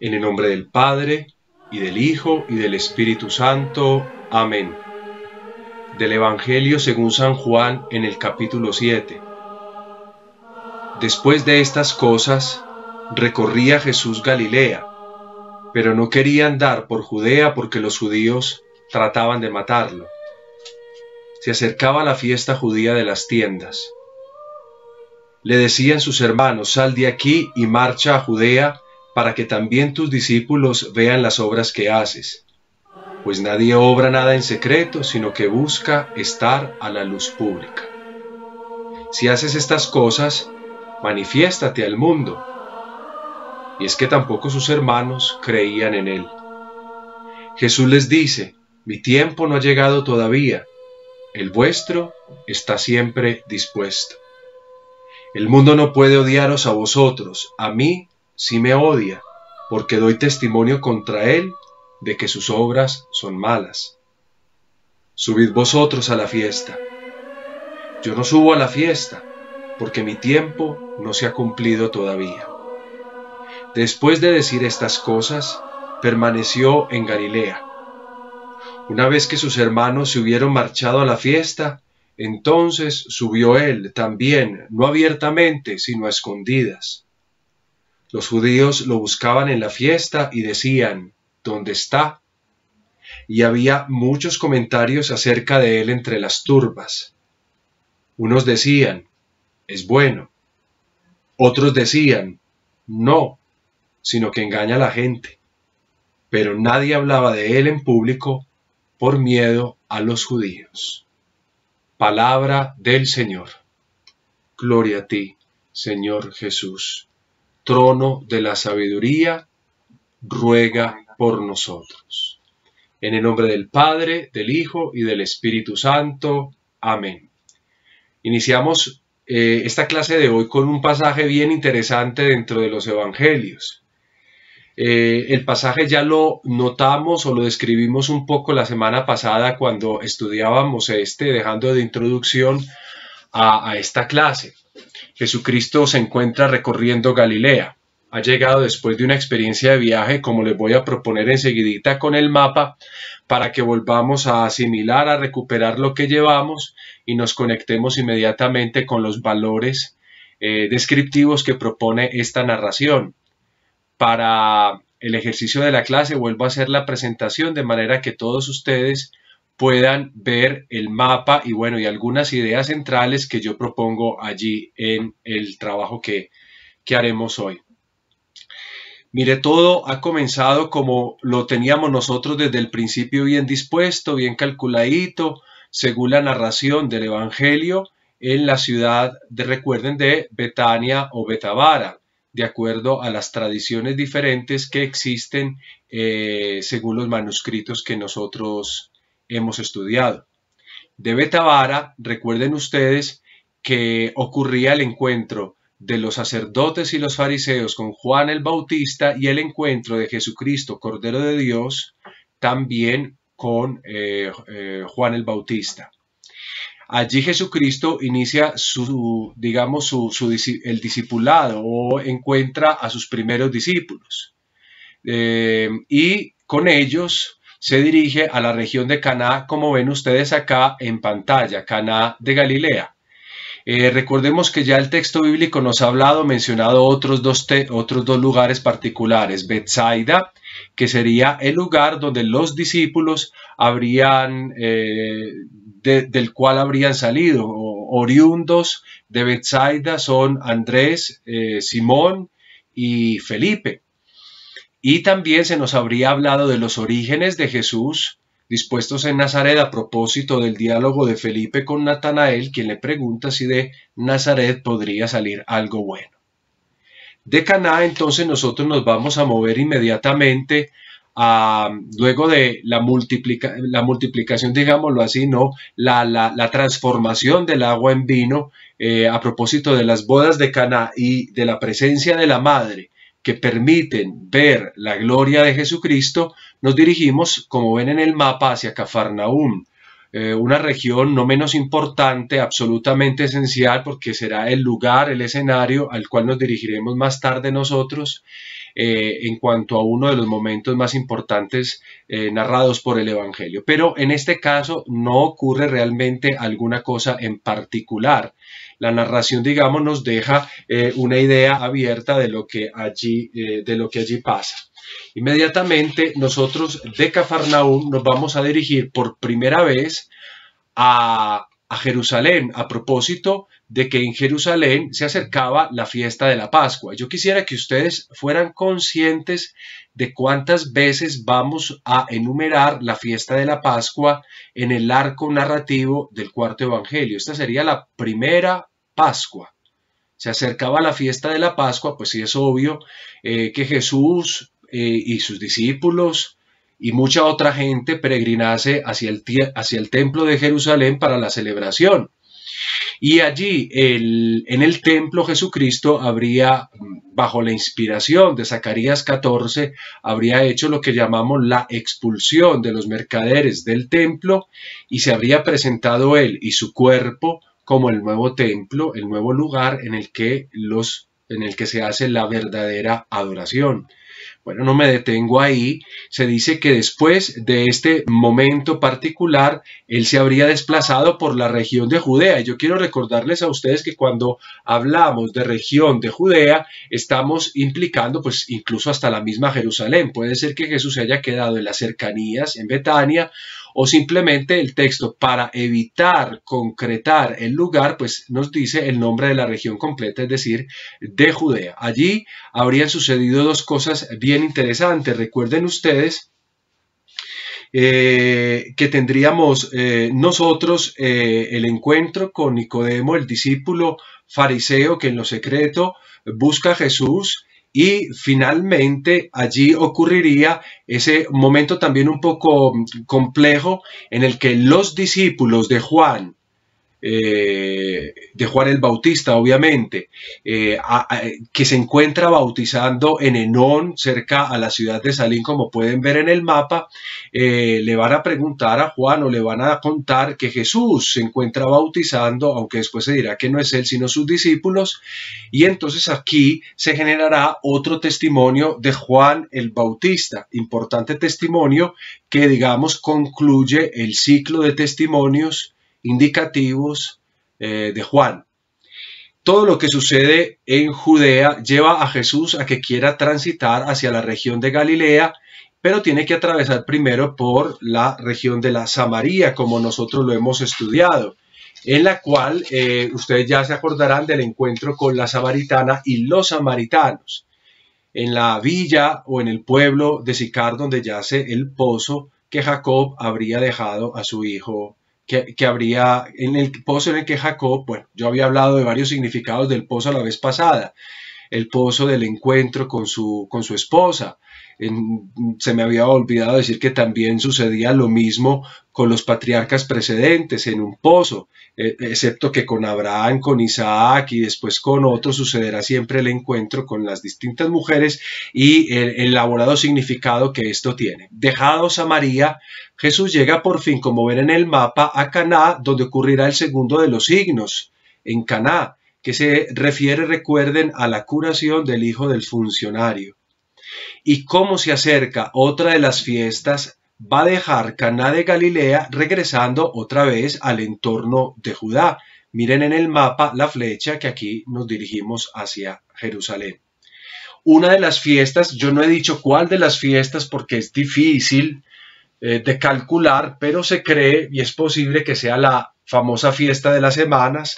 En el nombre del Padre, y del Hijo, y del Espíritu Santo. Amén. Del Evangelio según San Juan en el capítulo 7. Después de estas cosas, recorría Jesús Galilea, pero no quería andar por Judea porque los judíos trataban de matarlo. Se acercaba la fiesta judía de las tiendas. Le decían sus hermanos, sal de aquí y marcha a Judea para que también tus discípulos vean las obras que haces. Pues nadie obra nada en secreto, sino que busca estar a la luz pública. Si haces estas cosas, manifiéstate al mundo. Y es que tampoco sus hermanos creían en él. Jesús les dice, mi tiempo no ha llegado todavía, el vuestro está siempre dispuesto. El mundo no puede odiaros a vosotros, a mí si me odia, porque doy testimonio contra él de que sus obras son malas. Subid vosotros a la fiesta. Yo no subo a la fiesta, porque mi tiempo no se ha cumplido todavía. Después de decir estas cosas, permaneció en Galilea. Una vez que sus hermanos se hubieron marchado a la fiesta, entonces subió él también, no abiertamente, sino a escondidas. Los judíos lo buscaban en la fiesta y decían, ¿dónde está? Y había muchos comentarios acerca de él entre las turbas. Unos decían, es bueno. Otros decían, no, sino que engaña a la gente. Pero nadie hablaba de él en público por miedo a los judíos. Palabra del Señor. Gloria a ti, Señor Jesús trono de la sabiduría, ruega por nosotros. En el nombre del Padre, del Hijo y del Espíritu Santo. Amén. Iniciamos eh, esta clase de hoy con un pasaje bien interesante dentro de los Evangelios. Eh, el pasaje ya lo notamos o lo describimos un poco la semana pasada cuando estudiábamos este, dejando de introducción a esta clase. Jesucristo se encuentra recorriendo Galilea. Ha llegado después de una experiencia de viaje, como les voy a proponer enseguidita con el mapa, para que volvamos a asimilar, a recuperar lo que llevamos y nos conectemos inmediatamente con los valores eh, descriptivos que propone esta narración. Para el ejercicio de la clase vuelvo a hacer la presentación de manera que todos ustedes puedan ver el mapa y bueno, y algunas ideas centrales que yo propongo allí en el trabajo que, que haremos hoy. Mire, todo ha comenzado como lo teníamos nosotros desde el principio bien dispuesto, bien calculadito, según la narración del Evangelio en la ciudad, de, recuerden, de Betania o Betavara, de acuerdo a las tradiciones diferentes que existen eh, según los manuscritos que nosotros hemos estudiado. De Betavara, recuerden ustedes que ocurría el encuentro de los sacerdotes y los fariseos con Juan el Bautista y el encuentro de Jesucristo, Cordero de Dios, también con eh, eh, Juan el Bautista. Allí Jesucristo inicia su, digamos, su, el discipulado o encuentra a sus primeros discípulos. Eh, y con ellos se dirige a la región de Caná, como ven ustedes acá en pantalla, Caná de Galilea. Eh, recordemos que ya el texto bíblico nos ha hablado, mencionado otros dos, otros dos lugares particulares, Bethsaida, que sería el lugar donde los discípulos habrían, eh, del cual habrían salido, oriundos de Bethsaida son Andrés, eh, Simón y Felipe. Y también se nos habría hablado de los orígenes de Jesús, dispuestos en Nazaret a propósito del diálogo de Felipe con Natanael, quien le pregunta si de Nazaret podría salir algo bueno. De Caná, entonces nosotros nos vamos a mover inmediatamente a, luego de la, multiplicación, digámoslo así, ¿no? La, transformación del agua en vino eh, a propósito de las bodas de Caná y de la presencia de la madre que permiten ver la gloria de Jesucristo, nos dirigimos, como ven en el mapa, hacia Cafarnaúm, eh, una región no menos importante, absolutamente esencial, porque será el lugar, el escenario al cual nos dirigiremos más tarde nosotros eh, en cuanto a uno de los momentos más importantes eh, narrados por el Evangelio. Pero en este caso no ocurre realmente alguna cosa en particular la narración, digamos, nos deja eh, una idea abierta de lo que allí, eh, de lo que allí pasa. Inmediatamente nosotros de Cafarnaúm nos vamos a dirigir por primera vez a, a Jerusalén a propósito de que en Jerusalén se acercaba la fiesta de la Pascua. Yo quisiera que ustedes fueran conscientes de cuántas veces vamos a enumerar la fiesta de la Pascua en el arco narrativo del cuarto Evangelio. Esta sería la primera Pascua. Se acercaba la fiesta de la Pascua, pues sí es obvio eh, que Jesús eh, y sus discípulos y mucha otra gente peregrinase hacia el, hacia el templo de Jerusalén para la celebración. Y allí, en el templo Jesucristo habría, bajo la inspiración de Zacarías 14, habría hecho lo que llamamos la expulsión de los mercaderes del templo y se habría presentado él y su cuerpo como el nuevo templo, el nuevo lugar en el que los en el que se hace la verdadera adoración. Bueno, no me detengo ahí. Se dice que después de este momento particular, él se habría desplazado por la región de Judea. Y yo quiero recordarles a ustedes que cuando hablamos de región de Judea, estamos implicando pues incluso hasta la misma Jerusalén. Puede ser que Jesús se haya quedado en las cercanías, en Betania, o simplemente el texto para evitar concretar el lugar, pues nos dice el nombre de la región completa, es decir, de Judea. Allí habrían sucedido dos cosas bien interesantes. Recuerden ustedes eh, que tendríamos eh, nosotros eh, el encuentro con Nicodemo, el discípulo fariseo que en lo secreto busca a Jesús y finalmente allí ocurriría ese momento también un poco mm, complejo en el que los discípulos de Juan eh, de Juan el Bautista, obviamente, eh, que se encuentra bautizando en Enón, cerca a la ciudad de Salín, como pueden ver en el mapa, eh, le van a preguntar a Juan o le van a contar que Jesús se encuentra bautizando, aunque después se dirá que no es él, sino sus discípulos, y entonces aquí se generará otro testimonio de Juan el Bautista, importante testimonio que digamos concluye el ciclo de testimonios indicativos eh, de Juan. Todo lo que sucede en Judea lleva a Jesús a que quiera transitar hacia la región de Galilea, pero tiene que atravesar primero por la región de la Samaria, como nosotros lo hemos estudiado, en la cual eh, ustedes ya se acordarán del encuentro con la samaritana y los samaritanos, en la villa o en el pueblo de Sicar donde yace el pozo que Jacob habría dejado a su hijo que, habría en el pozo en el que Jacob, bueno, yo había hablado de varios significados del pozo la vez pasada, el pozo del encuentro con su, con su esposa. se me había olvidado decir que también sucedía lo mismo con los patriarcas precedentes en un pozo, eh, excepto que con Abraham, con Isaac y después con otros sucederá siempre el encuentro con las distintas mujeres y el elaborado significado que esto tiene. Dejados a María, Jesús llega por fin, como ven en el mapa, a Caná, donde ocurrirá el segundo de los signos, en Caná, que se refiere, recuerden, a la curación del hijo del funcionario. Y como se acerca otra de las fiestas, va a dejar Caná de Galilea regresando otra vez al entorno de Judá. Miren en el mapa la flecha que aquí nos dirigimos hacia Jerusalén. Una de las fiestas, yo no he dicho cuál de las fiestas porque es difícil, eh, de calcular, pero se cree y es posible que sea la famosa fiesta de las semanas,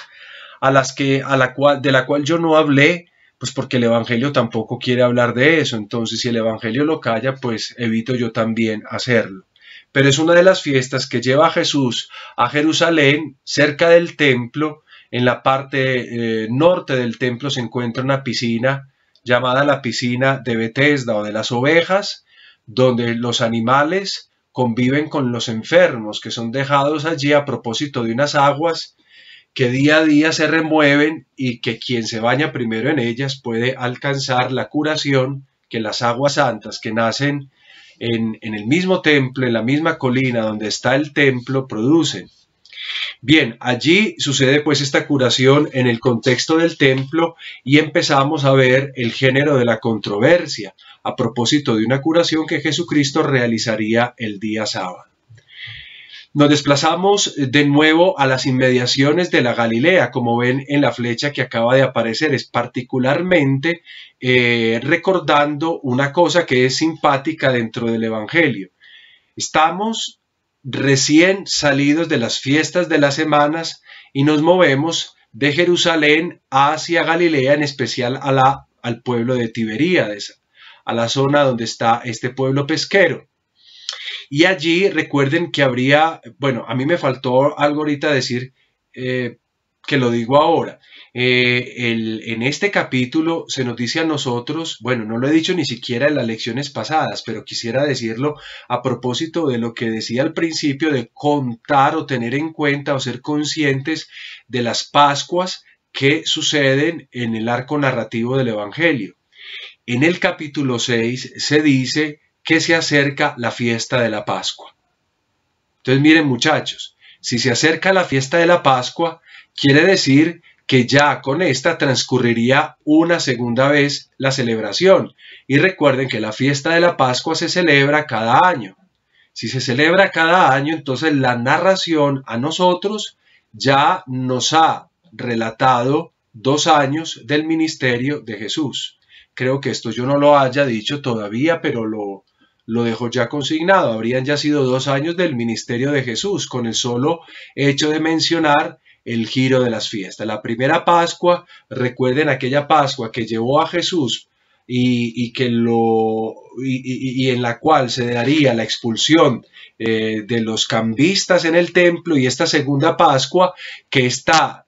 a las que, a la cual, de la cual yo no hablé, pues porque el Evangelio tampoco quiere hablar de eso. Entonces, si el Evangelio lo calla, pues evito yo también hacerlo. Pero es una de las fiestas que lleva Jesús a Jerusalén, cerca del templo. En la parte eh, norte del templo se encuentra una piscina llamada la piscina de Betesda o de las ovejas, donde los animales conviven con los enfermos que son dejados allí a propósito de unas aguas que día a día se remueven y que quien se baña primero en ellas puede alcanzar la curación que las aguas santas que nacen en, el mismo templo, en la misma colina donde está el templo, producen. Bien, allí sucede pues esta curación en el contexto del templo y empezamos a ver el género de la controversia, a propósito de una curación que Jesucristo realizaría el día sábado. Nos desplazamos de nuevo a las inmediaciones de la Galilea, como ven en la flecha que acaba de aparecer. Es particularmente eh, recordando una cosa que es simpática dentro del Evangelio. Estamos recién salidos de las fiestas de las semanas y nos movemos de Jerusalén hacia Galilea, en especial al pueblo de Tiberíades a la zona donde está este pueblo pesquero. Y allí recuerden que habría, bueno, a mí me faltó algo ahorita decir eh, que lo digo ahora. Eh, en este capítulo se nos dice a nosotros, bueno, no lo he dicho ni siquiera en las lecciones pasadas, pero quisiera decirlo a propósito de lo que decía al principio de contar o tener en cuenta o ser conscientes de las Pascuas que suceden en el arco narrativo del Evangelio en el capítulo 6 se dice que se acerca la fiesta de la Pascua. Entonces miren muchachos, si se acerca la fiesta de la Pascua, quiere decir que ya con esta transcurriría una segunda vez la celebración. Y recuerden que la fiesta de la Pascua se celebra cada año. Si se celebra cada año, entonces la narración a nosotros ya nos ha relatado dos años del ministerio de Jesús creo que esto yo no lo haya dicho todavía, pero lo, lo ya consignado. Habrían ya sido dos años del ministerio de Jesús, con el solo hecho de mencionar el giro de las fiestas. La primera Pascua, recuerden aquella Pascua que llevó a Jesús y, que lo, y, en la cual se daría la expulsión eh, de los cambistas en el templo y esta segunda Pascua que está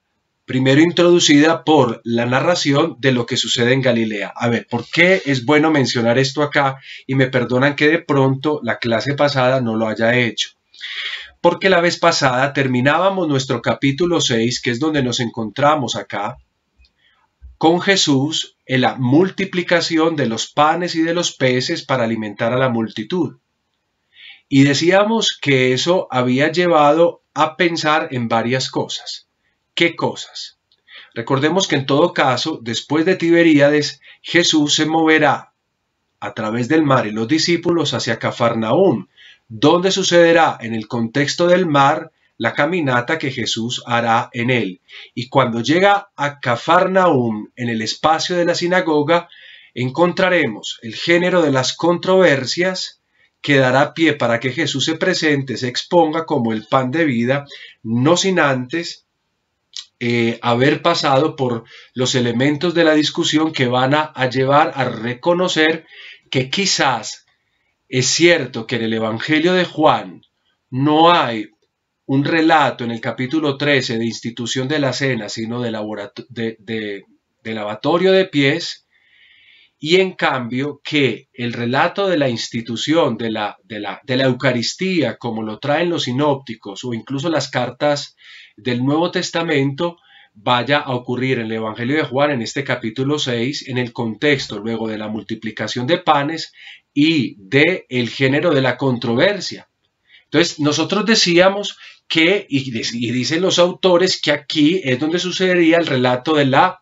primero introducida por la narración de lo que sucede en Galilea. A ver, ¿por qué es bueno mencionar esto acá? Y me perdonan que de pronto la clase pasada no lo haya hecho. Porque la vez pasada terminábamos nuestro capítulo 6, que es donde nos encontramos acá, con Jesús en la multiplicación de los panes y de los peces para alimentar a la multitud. Y decíamos que eso había llevado a pensar en varias cosas qué cosas. Recordemos que en todo caso, después de Tiberíades, Jesús se moverá a través del mar y los discípulos hacia Cafarnaúm, donde sucederá en el contexto del mar la caminata que Jesús hará en él. Y cuando llega a Cafarnaúm, en el espacio de la sinagoga, encontraremos el género de las controversias que dará pie para que Jesús se presente, se exponga como el pan de vida, no sin antes eh, haber pasado por los elementos de la discusión que van a, llevar a reconocer que quizás es cierto que en el Evangelio de Juan no hay un relato en el capítulo 13 de institución de la cena, sino de, de, lavatorio de pies, y en cambio que el relato de la institución de la, de la, la Eucaristía, como lo traen los sinópticos o incluso las cartas del Nuevo Testamento vaya a ocurrir en el Evangelio de Juan en este capítulo 6, en el contexto luego de la multiplicación de panes y de el género de la controversia. Entonces, nosotros decíamos que, y, dicen los autores, que aquí es donde sucedería el relato de la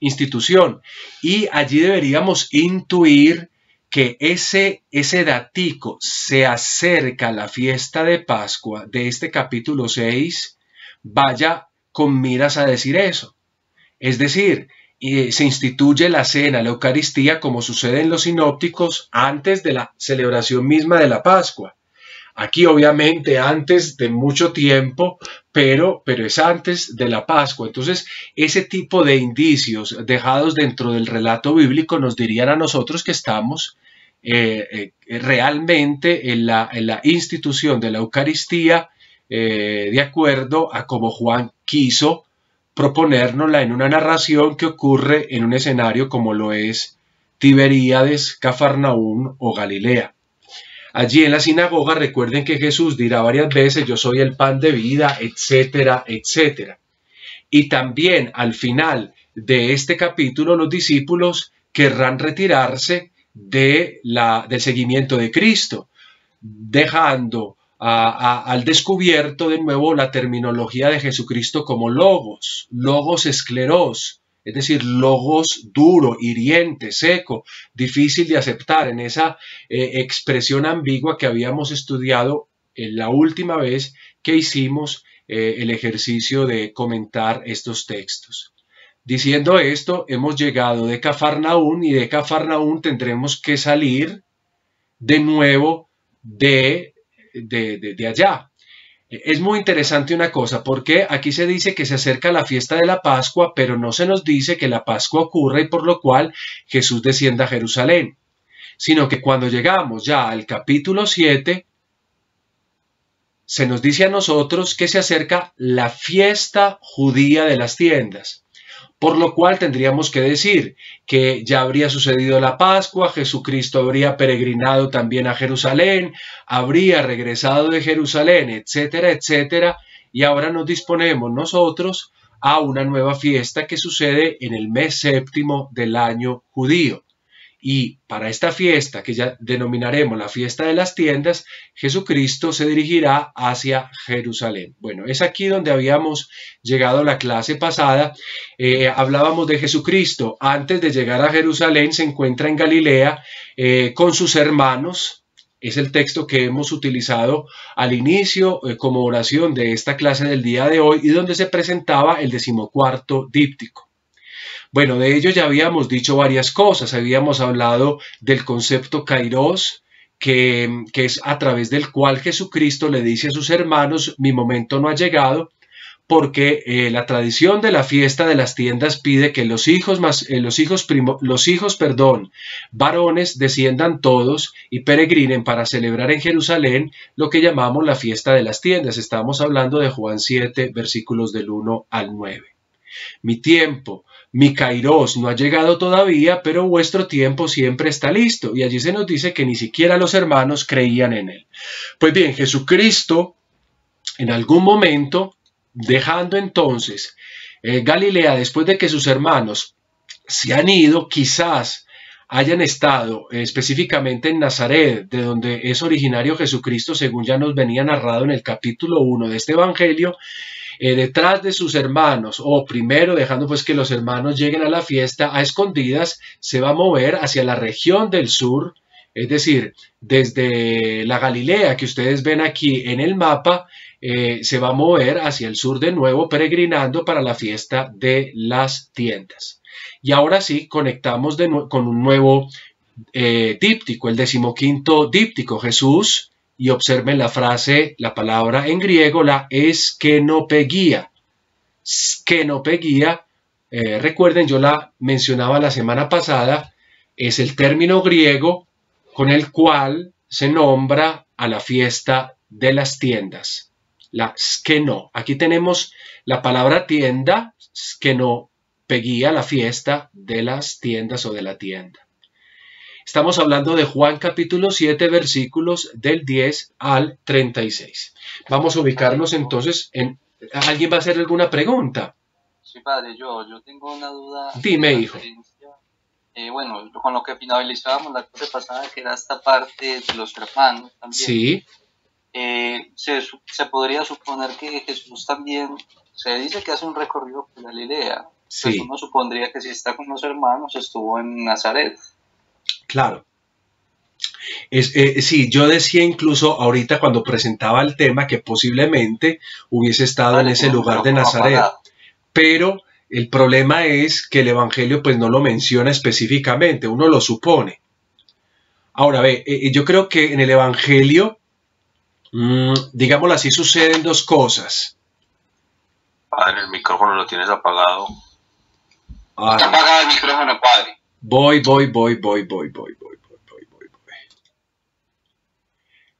institución. Y allí deberíamos intuir que ese, ese datico se acerca a la fiesta de Pascua de este capítulo 6 vaya con miras a decir eso. Es decir, se instituye la cena, la Eucaristía, como sucede en los sinópticos, antes de la celebración misma de la Pascua. Aquí obviamente antes de mucho tiempo, pero, pero es antes de la Pascua. Entonces, ese tipo de indicios dejados dentro del relato bíblico nos dirían a nosotros que estamos eh, eh, realmente en la institución de la Eucaristía eh, de acuerdo a cómo Juan quiso proponérnosla en una narración que ocurre en un escenario como lo es Tiberíades, Cafarnaún o Galilea. Allí en la sinagoga recuerden que Jesús dirá varias veces yo soy el pan de vida, etcétera, etcétera. Y también al final de este capítulo los discípulos querrán retirarse de la, del seguimiento de Cristo, dejando al descubierto de nuevo la terminología de Jesucristo como logos, logos escleros, es decir, logos duro, hiriente, seco, difícil de aceptar, en esa eh, expresión ambigua que habíamos estudiado en la última vez que hicimos eh, el ejercicio de comentar estos textos. Diciendo esto, hemos llegado de Cafarnaún y de Cafarnaún tendremos que salir de nuevo de de, allá. Eh, es muy interesante una cosa, porque aquí se dice que se acerca la fiesta de la Pascua, pero no se nos dice que la Pascua ocurre y por lo cual Jesús descienda a Jerusalén, sino que cuando llegamos ya al capítulo 7, se nos dice a nosotros que se acerca la fiesta judía de las tiendas. Por lo cual tendríamos que decir que ya habría sucedido la Pascua, Jesucristo habría peregrinado también a Jerusalén, habría regresado de Jerusalén, etcétera, etcétera. Y ahora nos disponemos nosotros a una nueva fiesta que sucede en el mes séptimo del año judío. Y para esta fiesta, que ya denominaremos la fiesta de las tiendas, Jesucristo se dirigirá hacia Jerusalén. Bueno, es aquí donde habíamos llegado la clase pasada. Eh, hablábamos de Jesucristo. Antes de llegar a Jerusalén se encuentra en Galilea eh, con sus hermanos. Es el texto que hemos utilizado al inicio eh, como oración de esta clase del día de hoy y donde se presentaba el decimocuarto díptico. Bueno, de ello ya habíamos dicho varias cosas. Habíamos hablado del concepto kairos, que, es a través del cual Jesucristo le dice a sus hermanos, mi momento no ha llegado, porque eh, la tradición de la fiesta de las tiendas pide que los hijos, eh, los hijos, los hijos perdón, varones desciendan todos y peregrinen para celebrar en Jerusalén lo que llamamos la fiesta de las tiendas. Estamos hablando de Juan 7, versículos del 1 al 9. Mi tiempo, mi kairos no ha llegado todavía, pero vuestro tiempo siempre está listo. Y allí se nos dice que ni siquiera los hermanos creían en él. Pues bien, Jesucristo en algún momento, dejando entonces eh, Galilea, después de que sus hermanos se han ido, quizás hayan estado eh, específicamente en Nazaret, de donde es originario Jesucristo, según ya nos venía narrado en el capítulo 1 de este Evangelio, eh, detrás de sus hermanos o primero dejando pues que los hermanos lleguen a la fiesta a escondidas, se va a mover hacia la región del sur, es decir, desde la Galilea que ustedes ven aquí en el mapa, eh, se va a mover hacia el sur de nuevo, peregrinando para la fiesta de las tiendas. Y ahora sí, conectamos con un nuevo eh, díptico, el decimoquinto díptico, Jesús y observen la frase, la palabra en griego, la esquenopeguía. no eh, recuerden, yo la mencionaba la semana pasada, es el término griego con el cual se nombra a la fiesta de las tiendas, la no. Aquí tenemos la palabra tienda, peguía la fiesta de las tiendas o de la tienda. Estamos hablando de Juan capítulo 7 versículos del 10 al 36. Vamos a ubicarnos entonces en... ¿Alguien va a hacer alguna pregunta? Sí, padre, yo, tengo una duda. Dime, hijo. Eh, bueno, con lo que finalizábamos la clase pasada, que era esta parte de los hermanos también. Sí. Eh, se, podría suponer que Jesús también, se dice que hace un recorrido por Galilea. Pues sí. Pues uno supondría que si está con los hermanos estuvo en Nazaret. Claro. Eh, sí, yo decía incluso ahorita cuando presentaba el tema que posiblemente hubiese estado en ese lugar de Nazaret, pero el problema es que el Evangelio pues no lo menciona específicamente, uno lo supone. Ahora, ve, eh, eh, yo creo que en el Evangelio, mm, digámoslo así, suceden dos cosas. Padre, el micrófono lo tienes apagado. Ah. Está apagado el micrófono, padre. Voy, voy, voy, voy, voy, voy, voy, voy, voy, voy, voy.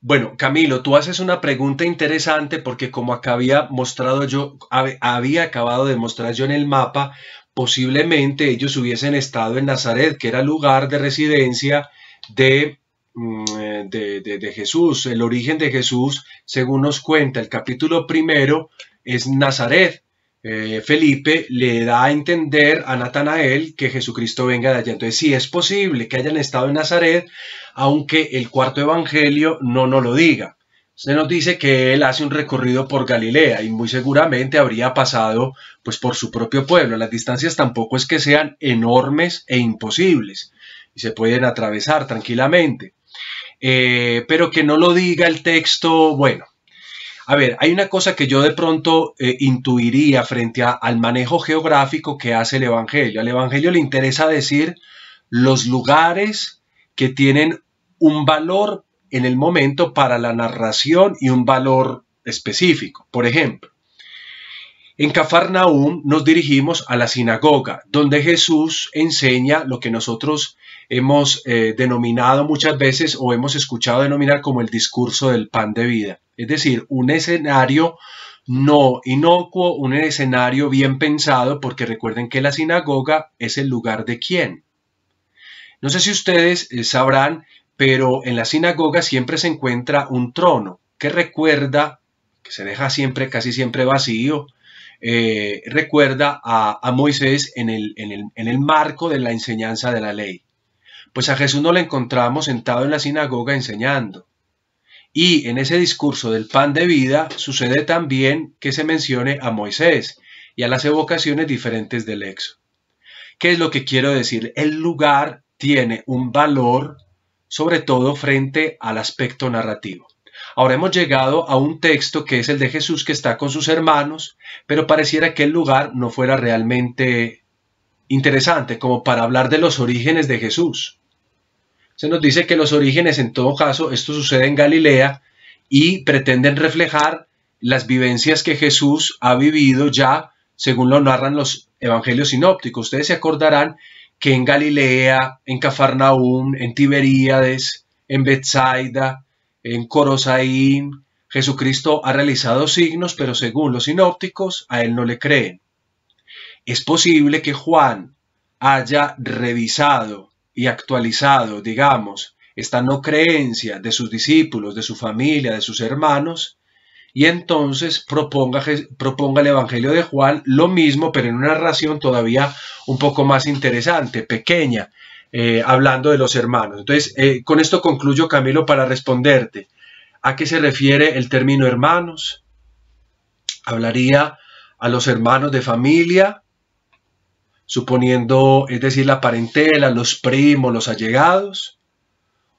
Bueno, Camilo, tú haces una pregunta interesante porque como acá había mostrado yo, había acabado de mostrar yo en el mapa, posiblemente ellos hubiesen estado en Nazaret, que era lugar de residencia de, mm, de, de, Jesús, el origen de Jesús, según nos cuenta el capítulo primero, es Nazaret. Eh, Felipe le da a entender a Natanael que Jesucristo venga de allá. Entonces, sí es posible que hayan estado en Nazaret, aunque el cuarto evangelio no nos lo diga. Se nos dice que él hace un recorrido por Galilea y muy seguramente habría pasado pues por su propio pueblo. Las distancias tampoco es que sean enormes e imposibles y se pueden atravesar tranquilamente. Eh, pero que no lo diga el texto, bueno, a ver, hay una cosa que yo de pronto eh, intuiría frente al manejo geográfico que hace el Evangelio. Al Evangelio le interesa decir los lugares que tienen un valor en el momento para la narración y un valor específico. Por ejemplo, en Cafarnaúm nos dirigimos a la sinagoga, donde Jesús enseña lo que nosotros hemos eh, denominado muchas veces o hemos escuchado denominar como el discurso del pan de vida. Es decir, un escenario no inocuo, un escenario bien pensado, porque recuerden que la sinagoga es el lugar de quién. No sé si ustedes eh, sabrán, pero en la sinagoga siempre se encuentra un trono que recuerda, que se deja siempre, casi siempre vacío, eh, recuerda a, Moisés en el, en el marco de la enseñanza de la ley. Pues a Jesús no lo encontramos sentado en la sinagoga enseñando. Y en ese discurso del pan de vida sucede también que se mencione a Moisés y a las evocaciones diferentes del exo. ¿Qué es lo que quiero decir? El lugar tiene un valor sobre todo frente al aspecto narrativo. Ahora hemos llegado a un texto que es el de Jesús que está con sus hermanos, pero pareciera que el lugar no fuera realmente interesante como para hablar de los orígenes de Jesús. Se nos dice que los orígenes, en todo caso, esto sucede en Galilea y pretenden reflejar las vivencias que Jesús ha vivido ya, según lo narran los evangelios sinópticos. Ustedes se acordarán que en Galilea, en Cafarnaúm, en Tiberíades, en Bethsaida, en Corosaín, Jesucristo ha realizado signos, pero según los sinópticos, a él no le creen. Es posible que Juan haya revisado y actualizado, digamos, esta no creencia de sus discípulos, de su familia, de sus hermanos, y entonces proponga, proponga, el Evangelio de Juan lo mismo, pero en una narración todavía un poco más interesante, pequeña, eh, hablando de los hermanos. Entonces, eh, con esto concluyo, Camilo, para responderte. ¿A qué se refiere el término hermanos? Hablaría a los hermanos de familia, suponiendo, es decir, la parentela, los primos, los allegados,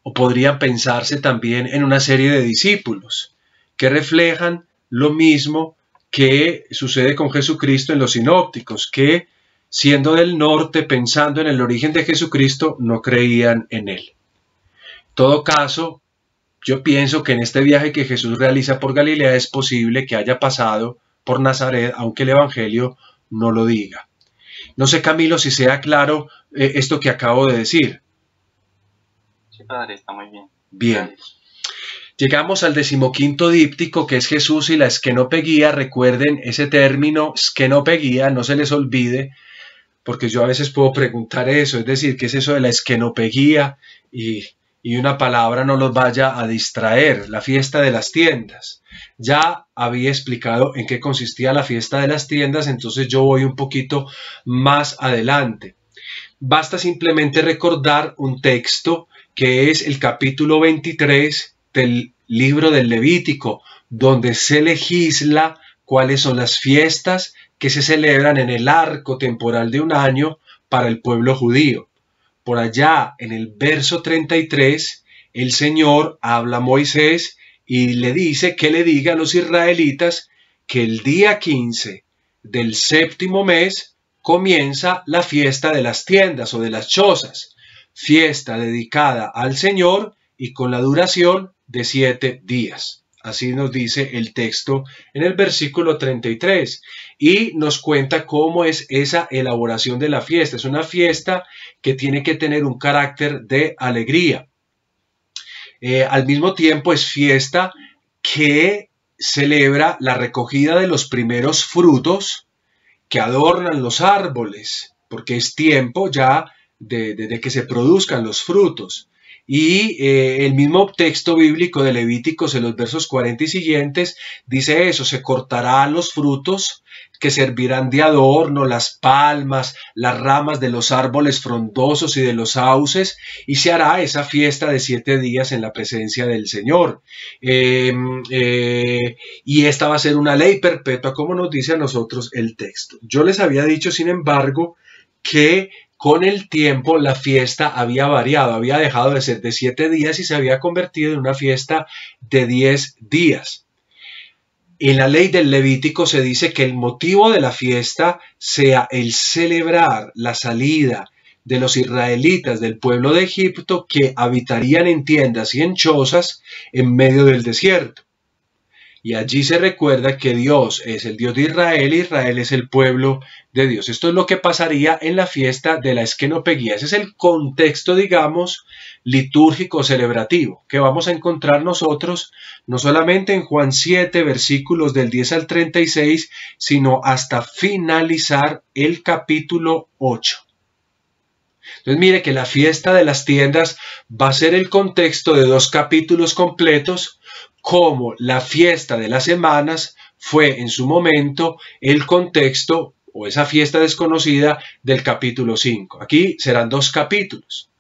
o podrían pensarse también en una serie de discípulos que reflejan lo mismo que sucede con Jesucristo en los sinópticos, que siendo del norte, pensando en el origen de Jesucristo, no creían en él. En todo caso, yo pienso que en este viaje que Jesús realiza por Galilea es posible que haya pasado por Nazaret, aunque el Evangelio no lo diga. No sé, Camilo, si sea claro eh, esto que acabo de decir. Sí, padre, está muy bien. Bien. Llegamos al decimoquinto díptico, que es Jesús y la esquenopeguía. Recuerden ese término, esquenopeguía, no se les olvide, porque yo a veces puedo preguntar eso, es decir, ¿qué es eso de la esquenopeguía? Y y una palabra no los vaya a distraer. La fiesta de las tiendas. Ya había explicado en qué consistía la fiesta de las tiendas, entonces yo voy un poquito más adelante. Basta simplemente recordar un texto que es el capítulo 23 del libro del Levítico, donde se legisla cuáles son las fiestas que se celebran en el arco temporal de un año para el pueblo judío por allá en el verso 33, el Señor habla a Moisés y le dice que le diga a los israelitas que el día 15 del séptimo mes comienza la fiesta de las tiendas o de las chozas, fiesta dedicada al Señor y con la duración de siete días. Así nos dice el texto en el versículo 33 y nos cuenta cómo es esa elaboración de la fiesta. Es una fiesta que tiene que tener un carácter de alegría. Eh, al mismo tiempo es fiesta que celebra la recogida de los primeros frutos que adornan los árboles, porque es tiempo ya de que se produzcan los frutos. Y eh, el mismo texto bíblico de Levíticos en los versos 40 y siguientes dice eso, se cortará los frutos que servirán de adorno, las palmas, las ramas de los árboles frondosos y de los sauces, y se hará esa fiesta de siete días en la presencia del Señor. Em, eh, y esta va a ser una ley perpetua, como nos dice a nosotros el texto. Yo les había dicho, sin embargo, que con el tiempo la fiesta había variado, había dejado de ser de siete días y se había convertido en una fiesta de diez días. En la ley del Levítico se dice que el motivo de la fiesta sea el celebrar la salida de los israelitas del pueblo de Egipto que habitarían en tiendas y en chozas en medio del desierto. Y allí se recuerda que Dios es el Dios de Israel, Israel es el pueblo de Dios. Esto es lo que pasaría en la fiesta de la esquenopeguía. Ese es el contexto, digamos, litúrgico celebrativo que vamos a encontrar nosotros no solamente en Juan 7, versículos del 10 al 36, sino hasta finalizar el capítulo 8. Entonces mire que la fiesta de las tiendas va a ser el contexto de dos capítulos completos como la fiesta de las semanas fue en su momento el contexto o esa fiesta desconocida del capítulo 5. Aquí serán dos capítulos.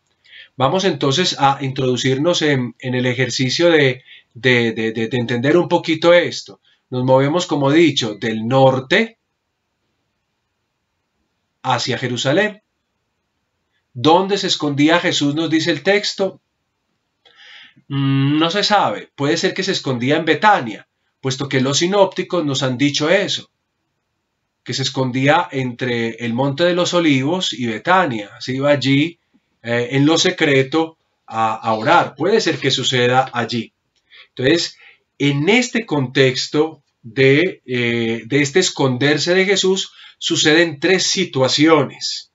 Vamos entonces a introducirnos en, el ejercicio de, de entender un poquito esto. Nos movemos, como he dicho, del norte hacia Jerusalén. ¿Dónde se escondía Jesús? Nos dice el texto, Mm, no se sabe, puede ser que se escondía en Betania, puesto que los sinópticos nos han dicho eso, que se escondía entre el Monte de los Olivos y Betania, se iba allí eh, en lo secreto a, orar, puede ser que suceda allí. Entonces, en este contexto de, eh, de, este esconderse de Jesús suceden tres situaciones.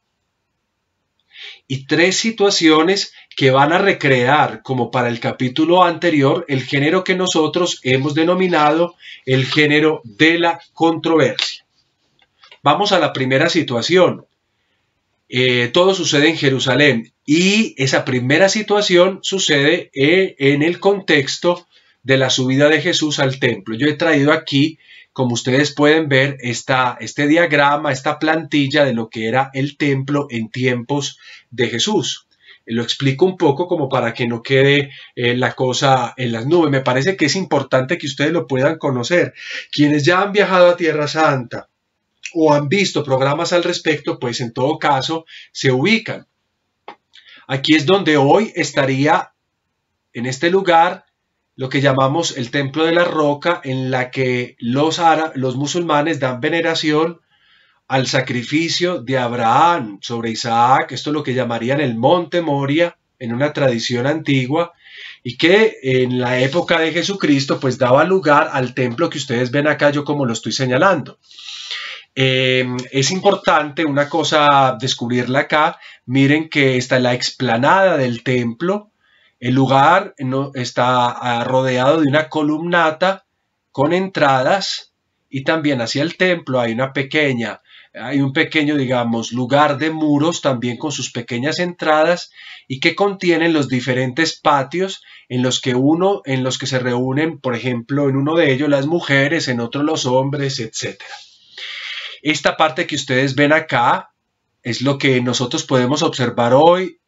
Y tres situaciones que van a recrear, como para el capítulo anterior, el género que nosotros hemos denominado el género de la controversia. Vamos a la primera situación. Eh, todo sucede en Jerusalén y esa primera situación sucede eh, en el contexto de la subida de Jesús al templo. Yo he traído aquí, como ustedes pueden ver, esta, este diagrama, esta plantilla de lo que era el templo en tiempos de Jesús. Eh, lo explico un poco como para que no quede eh, la cosa en las nubes. Me parece que es importante que ustedes lo puedan conocer. Quienes ya han viajado a Tierra Santa o han visto programas al respecto, pues en todo caso se ubican. Aquí es donde hoy estaría, en este lugar, lo que llamamos el Templo de la Roca, en la que los, los musulmanes dan veneración al sacrificio de Abraham sobre Isaac, esto es lo que llamarían el monte Moria en una tradición antigua, y que en la época de Jesucristo pues daba lugar al templo que ustedes ven acá yo como lo estoy señalando. Eh, es importante una cosa descubrirla acá, miren que está la explanada del templo, el lugar está ah, rodeado de una columnata con entradas y también hacia el templo hay una pequeña hay un pequeño, digamos, lugar de muros también con sus pequeñas entradas y que contienen los diferentes patios en los que uno, en los que se reúnen, por ejemplo, en uno de ellos las mujeres, en otro los hombres, etc. Esta parte que ustedes ven acá es lo que nosotros podemos observar hoy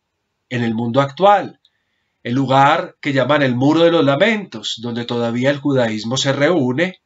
en el mundo actual, el lugar que llaman el muro de los lamentos, donde todavía el judaísmo se reúne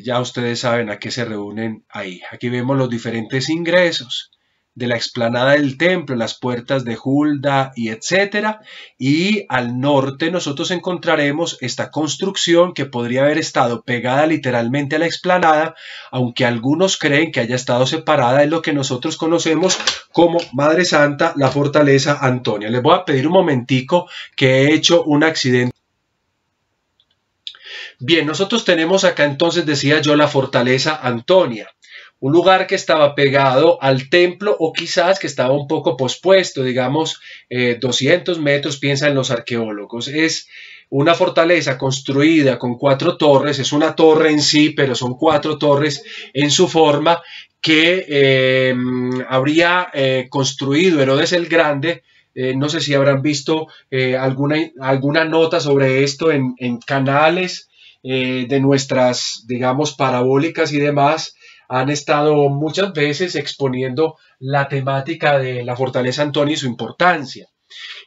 ya ustedes saben a qué se reúnen ahí. Aquí vemos los diferentes ingresos de la explanada del templo, las puertas de Hulda y etcétera. Y al norte nosotros encontraremos esta construcción que podría haber estado pegada literalmente a la explanada, aunque algunos creen que haya estado separada, es lo que nosotros conocemos como Madre Santa, la fortaleza Antonia. Les voy a pedir un momentico que he hecho un accidente. Bien, nosotros tenemos acá entonces, decía yo, la fortaleza Antonia, un lugar que estaba pegado al templo o quizás que estaba un poco pospuesto, digamos 200 eh, metros, piensan los arqueólogos. Es una fortaleza construida con cuatro torres, es una torre en sí, pero son cuatro torres en su forma que eh, habría eh, construido Herodes el Grande no sé si habrán visto alguna, alguna nota sobre esto en canales eh, de nuestras, digamos, parabólicas y demás, han estado muchas veces exponiendo la temática de la fortaleza Antonio y su importancia.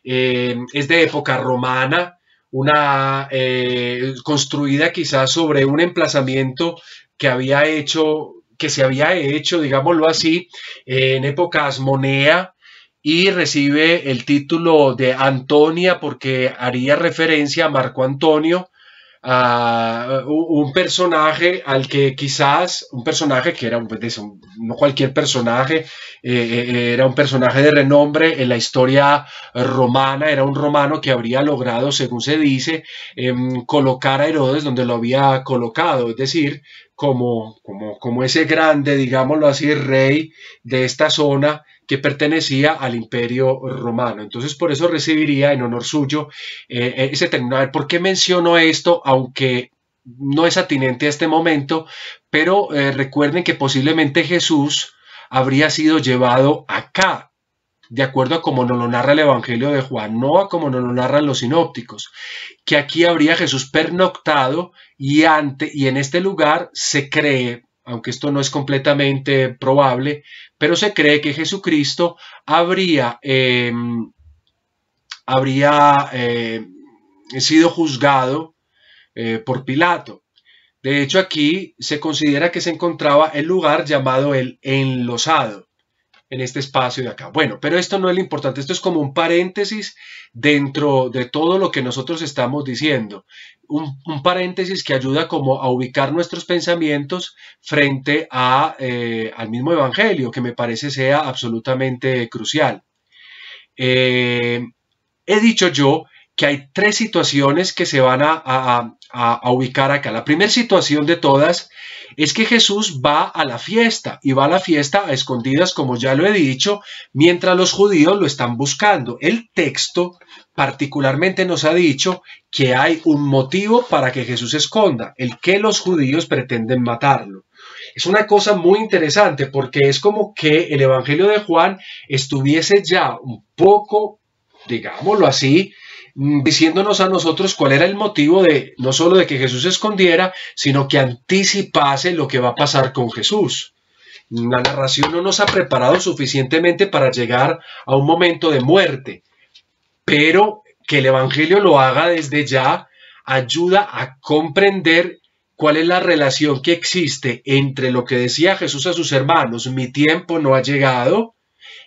Eh, es de época romana, una eh, construida quizás sobre un emplazamiento que había hecho, que se había hecho, digámoslo así, en época asmonea y recibe el título de Antonia porque haría referencia a Marco Antonio, un personaje al que quizás, un personaje que era un, pues, no cualquier personaje, eh, eh, era un personaje de renombre en la historia romana, era un romano que habría logrado, según se dice, em, colocar a Herodes donde lo había colocado, es decir, como, como, como ese grande, digámoslo así, rey de esta zona que pertenecía al imperio romano. Entonces por eso recibiría en honor suyo eh, eh, ese término. A ver, ¿por qué menciono esto? Aunque no es atinente a este momento, pero eh, recuerden que posiblemente Jesús habría sido llevado acá, de acuerdo a como nos lo narra el Evangelio de Juan, no a como nos lo narran los sinópticos, que aquí habría Jesús pernoctado y en este lugar se cree, aunque esto no es completamente probable, pero se cree que Jesucristo habría, em, habría eh, sido juzgado eh, por Pilato. De hecho, aquí se considera que se encontraba el lugar llamado el enlosado, en este espacio de acá. Bueno, pero esto no es lo importante, esto es como un paréntesis dentro de todo lo que nosotros estamos diciendo, un, paréntesis que ayuda como a ubicar nuestros pensamientos frente a, eh, al mismo Evangelio, que me parece sea absolutamente crucial. Eh, he dicho yo que hay tres situaciones que se van a, a ubicar acá. La primera situación de todas es que Jesús va a la fiesta y va a la fiesta a escondidas, como ya lo he dicho, mientras los judíos lo están buscando. El texto particularmente nos ha dicho que hay un motivo para que Jesús esconda, el que los judíos pretenden matarlo. Es una cosa muy interesante porque es como que el Evangelio de Juan estuviese ya un poco, digámoslo así, Mm, diciéndonos a nosotros cuál era el motivo de no solo de que Jesús se escondiera, sino que anticipase lo que va a pasar con Jesús. La narración no nos ha preparado suficientemente para llegar a un momento de muerte, pero que el Evangelio lo haga desde ya ayuda a comprender cuál es la relación que existe entre lo que decía Jesús a sus hermanos, mi tiempo no ha llegado,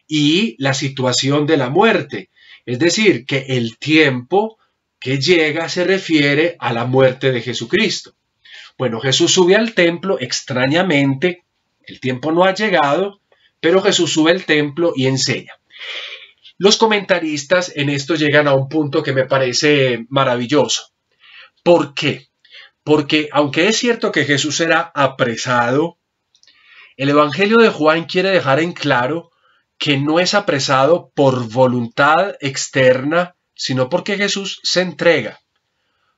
y la situación de la muerte. Es decir, que el tiempo que llega se refiere a la muerte de Jesucristo. Bueno, Jesús sube al templo extrañamente, el tiempo no ha llegado, pero Jesús sube al templo y enseña. Los comentaristas en esto llegan a un punto que me parece maravilloso. ¿Por qué? Porque aunque es cierto que Jesús será apresado, el Evangelio de Juan quiere dejar en claro que no es apresado por voluntad externa, sino porque Jesús se entrega.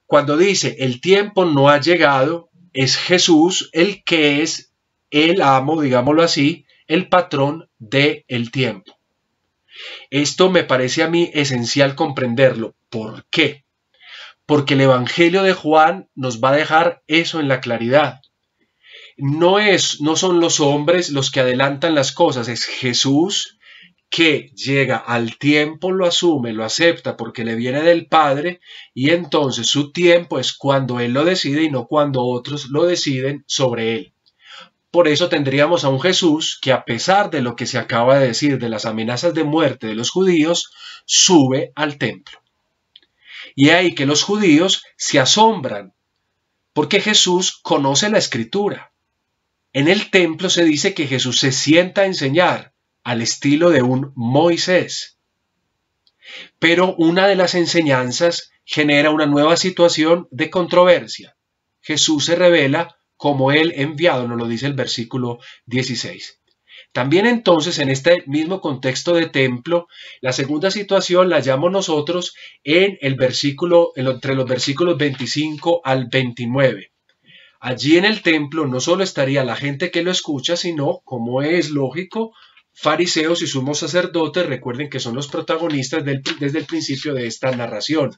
Cuando dice el tiempo no ha llegado, es Jesús el que es el amo, digámoslo así, el patrón del el tiempo. Esto me parece a mí esencial comprenderlo. ¿Por qué? Porque el Evangelio de Juan nos va a dejar eso en la claridad no, es, no son los hombres los que adelantan las cosas, es Jesús que llega al tiempo, lo asume, lo acepta porque le viene del Padre y entonces su tiempo es cuando Él lo decide y no cuando otros lo deciden sobre Él. Por eso tendríamos a un Jesús que a pesar de lo que se acaba de decir de las amenazas de muerte de los judíos, sube al templo. Y ahí que los judíos se asombran porque Jesús conoce la escritura. En el templo se dice que Jesús se sienta a enseñar al estilo de un Moisés. Pero una de las enseñanzas genera una nueva situación de controversia. Jesús se revela como el enviado, nos lo dice el versículo 16. También entonces en este mismo contexto de templo, la segunda situación la llamo nosotros en el versículo entre los versículos 25 al 29. Allí en el templo no solo estaría la gente que lo escucha, sino, como es lógico, fariseos y sumos sacerdotes, recuerden que son los protagonistas desde el principio de esta narración,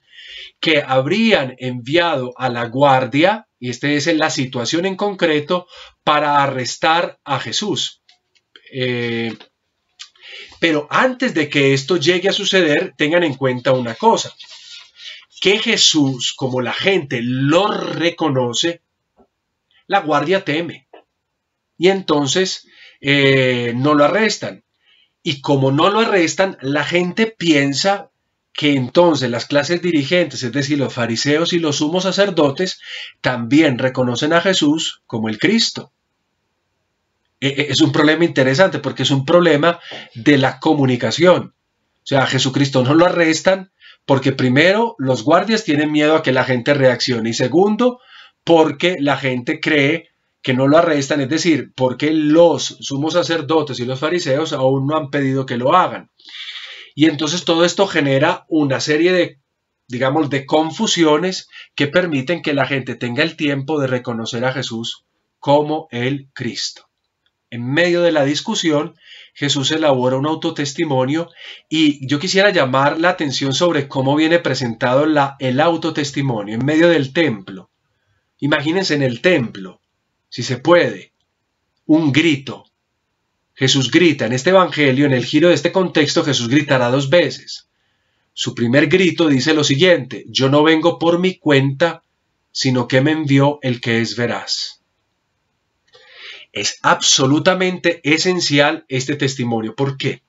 que habrían enviado a la guardia, y esta es la situación en concreto, para arrestar a Jesús. Eh, pero antes de que esto llegue a suceder, tengan en cuenta una cosa, que Jesús, como la gente lo reconoce, la guardia teme. Y entonces eh, no lo arrestan. Y como no lo arrestan, la gente piensa que entonces las clases dirigentes, es decir, los fariseos y los sumos sacerdotes, también reconocen a Jesús como el Cristo. E, e, es un problema interesante porque es un problema de la comunicación. O sea, Jesucristo no lo arrestan porque primero los guardias tienen miedo a que la gente reaccione y segundo, porque la gente cree que no lo arrestan, es decir, porque los sumos sacerdotes y los fariseos aún no han pedido que lo hagan. Y entonces todo esto genera una serie de, digamos, de confusiones que permiten que la gente tenga el tiempo de reconocer a Jesús como el Cristo. En medio de la discusión, Jesús elabora un autotestimonio y yo quisiera llamar la atención sobre cómo viene presentado el autotestimonio en medio del templo. Imagínense en el templo, si se puede, un grito. Jesús grita en este Evangelio, en el giro de este contexto, Jesús gritará dos veces. Su primer grito dice lo siguiente, yo no vengo por mi cuenta, sino que me envió el que es veraz. Es absolutamente esencial este testimonio. ¿Por qué?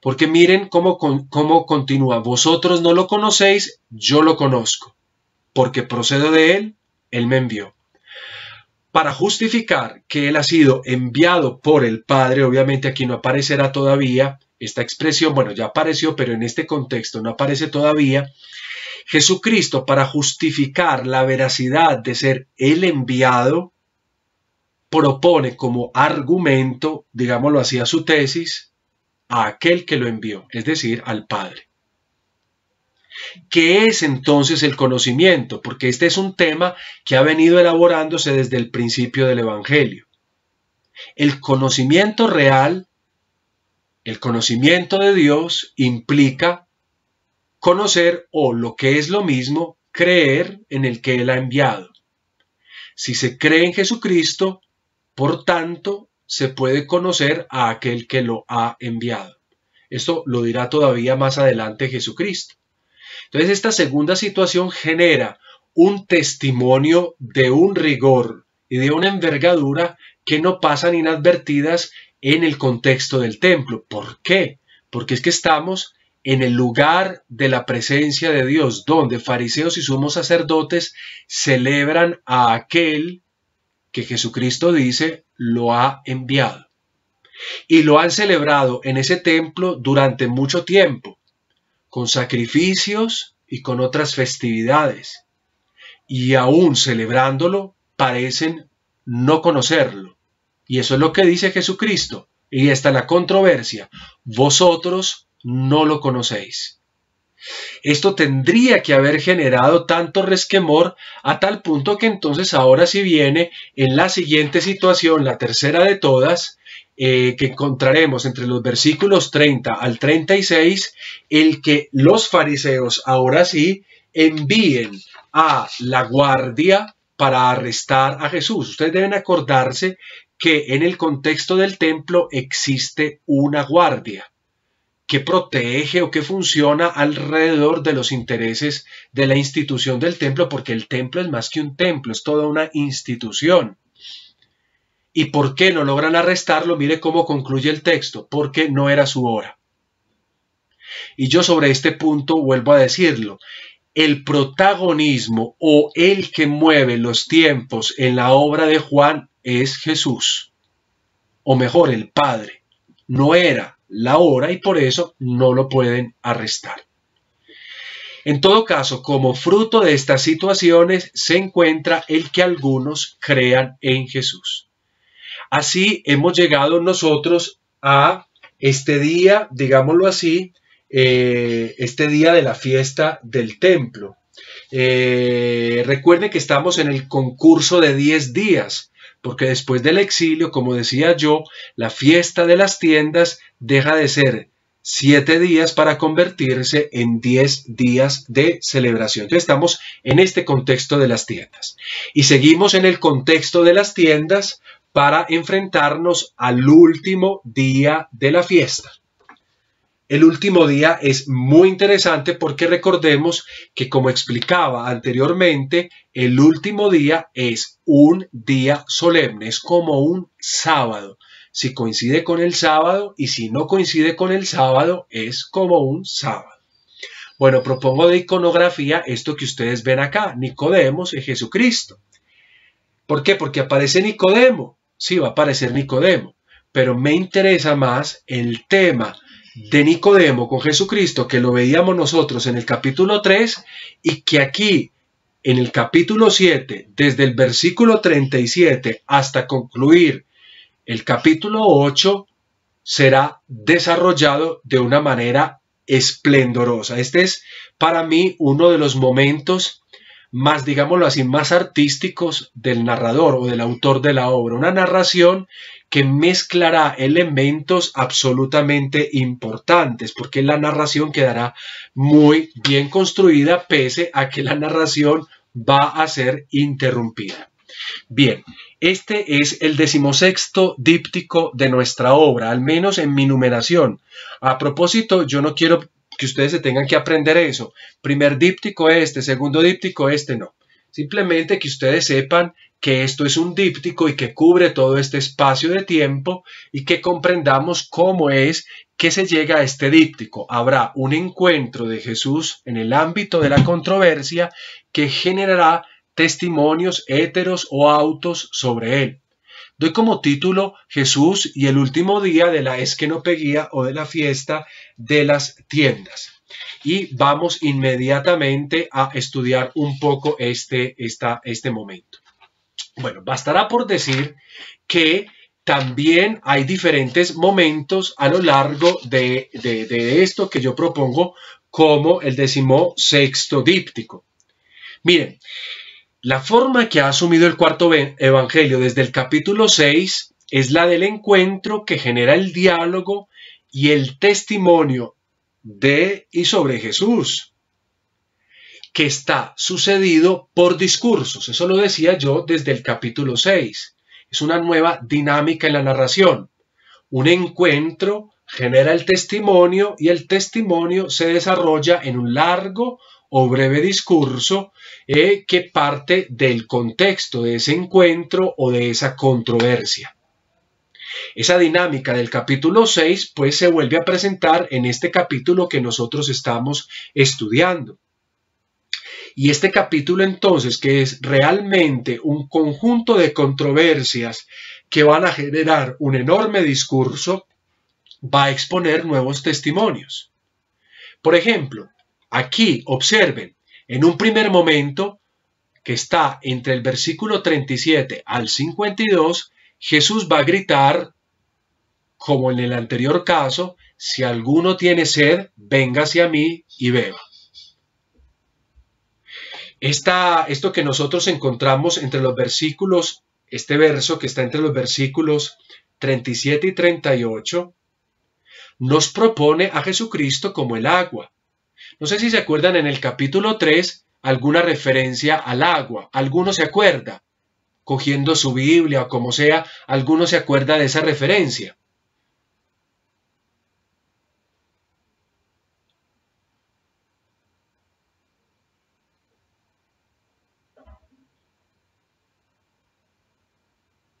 Porque miren cómo, cómo continúa. Vosotros no lo conocéis, yo lo conozco, porque procedo de él él me envió. Para justificar que Él ha sido enviado por el Padre, obviamente aquí no aparecerá todavía esta expresión, bueno, ya apareció, pero en este contexto no aparece todavía. Jesucristo, para justificar la veracidad de ser el enviado, propone como argumento, digámoslo así, a su tesis, a aquel que lo envió, es decir, al Padre. ¿Qué es entonces el conocimiento? Porque este es un tema que ha venido elaborándose desde el principio del Evangelio. El conocimiento real, el conocimiento de Dios, implica conocer o lo que es lo mismo, creer en el que Él ha enviado. Si se cree en Jesucristo, por tanto, se puede conocer a aquel que lo ha enviado. Esto lo dirá todavía más adelante Jesucristo. Entonces esta segunda situación genera un testimonio de un rigor y de una envergadura que no pasan inadvertidas en el contexto del templo. ¿Por qué? Porque es que estamos en el lugar de la presencia de Dios, donde fariseos y sumos sacerdotes celebran a aquel que Jesucristo dice lo ha enviado. Y lo han celebrado en ese templo durante mucho tiempo con sacrificios y con otras festividades, y aún celebrándolo parecen no conocerlo. Y eso es lo que dice Jesucristo, y está la controversia, vosotros no lo conocéis. Esto tendría que haber generado tanto resquemor a tal punto que entonces ahora si viene en la siguiente situación, la tercera de todas, eh, que encontraremos entre los versículos 30 al 36, el que los fariseos ahora sí envíen a la guardia para arrestar a Jesús. Ustedes deben acordarse que en el contexto del templo existe una guardia que protege o que funciona alrededor de los intereses de la institución del templo, porque el templo es más que un templo, es toda una institución. ¿Y por qué no logran arrestarlo? Mire cómo concluye el texto, porque no era su hora. Y yo sobre este punto vuelvo a decirlo, el protagonismo o el que mueve los tiempos en la obra de Juan es Jesús, o mejor, el Padre. No era la hora y por eso no lo pueden arrestar. En todo caso, como fruto de estas situaciones se encuentra el que algunos crean en Jesús. Así hemos llegado nosotros a este día, digámoslo así, eh, este día de la fiesta del templo. Eh, recuerden que estamos en el concurso de 10 días, porque después del exilio, como decía yo, la fiesta de las tiendas deja de ser 7 días para convertirse en 10 días de celebración. estamos en este contexto de las tiendas. Y seguimos en el contexto de las tiendas para enfrentarnos al último día de la fiesta. El último día es muy interesante porque recordemos que como explicaba anteriormente, el último día es un día solemne, es como un sábado. Si coincide con el sábado y si no coincide con el sábado, es como un sábado. Bueno, propongo de iconografía esto que ustedes ven acá, Nicodemos y Jesucristo. ¿Por qué? Porque aparece Nicodemo sí va a aparecer Nicodemo, pero me interesa más el tema de Nicodemo con Jesucristo que lo veíamos nosotros en el capítulo 3 y que aquí en el capítulo 7, desde el versículo 37 hasta concluir el capítulo 8, será desarrollado de una manera esplendorosa. Este es para mí uno de los momentos más, digámoslo así, más artísticos del narrador o del autor de la obra. Una narración que mezclará elementos absolutamente importantes, porque la narración quedará muy bien construida pese a que la narración va a ser interrumpida. Bien, este es el decimosexto díptico de nuestra obra, al menos en mi numeración. A propósito, yo no quiero que ustedes se tengan que aprender eso. Primer díptico este, segundo díptico este, no. Simplemente que ustedes sepan que esto es un díptico y que cubre todo este espacio de tiempo y que comprendamos cómo es que se llega a este díptico. Habrá un encuentro de Jesús en el ámbito de la controversia que generará testimonios éteros o autos sobre él. Doy como título Jesús y el último día de la esquenopeguía o de la fiesta de las tiendas. Y vamos inmediatamente a estudiar un poco este, esta, este momento. Bueno, bastará por decir que también hay diferentes momentos a lo largo de, de, de esto que yo propongo como el decimosexto díptico. Miren, la forma que ha asumido el cuarto evangelio desde el capítulo 6 es la del encuentro que genera el diálogo y el testimonio de y sobre Jesús, que está sucedido por discursos. Eso lo decía yo desde el capítulo 6. Es una nueva dinámica en la narración. Un encuentro genera el testimonio y el testimonio se desarrolla en un largo o breve discurso eh, que parte del contexto de ese encuentro o de esa controversia. Esa dinámica del capítulo 6 pues se vuelve a presentar en este capítulo que nosotros estamos estudiando. Y este capítulo entonces que es realmente un conjunto de controversias que van a generar un enorme discurso, va a exponer nuevos testimonios. Por ejemplo, aquí observen, en un primer momento, que está entre el versículo 37 al 52, Jesús va a gritar, como en el anterior caso, si alguno tiene sed, venga hacia mí y beba. esto que nosotros encontramos entre los versículos, este verso que está entre los versículos 37 y 38, nos propone a Jesucristo como el agua, no sé si se acuerdan en el capítulo 3 alguna referencia al agua. Alguno se acuerda, cogiendo su Biblia o como sea, alguno se acuerda de esa referencia.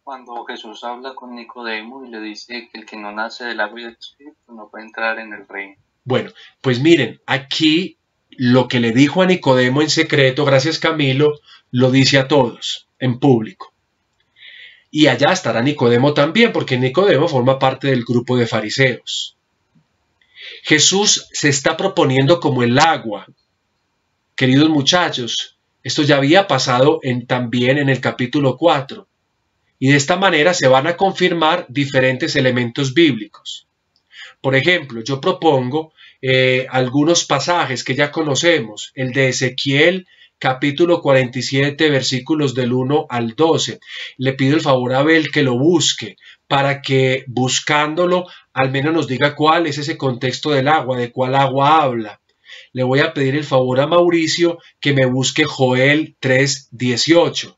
cuando Jesús habla con Nicodemo y le dice que el que no nace del agua y del espíritu no puede entrar en el reino. Bueno, pues miren, aquí lo que le dijo a Nicodemo en secreto, gracias Camilo, lo dice a todos, en público. Y allá estará Nicodemo también, porque Nicodemo forma parte del grupo de fariseos. Jesús se está proponiendo como el agua. Queridos muchachos, esto ya había pasado también en el capítulo 4. Y de esta manera se van a confirmar diferentes elementos bíblicos. Por ejemplo, yo propongo eh, algunos pasajes que ya conocemos, el de Ezequiel capítulo 47 versículos del 1 al 12. Le pido el favor a Abel que lo busque para que buscándolo al menos nos diga cuál es ese contexto del agua, de cuál agua habla. Le voy a pedir el favor a Mauricio que me busque Joel 3.18.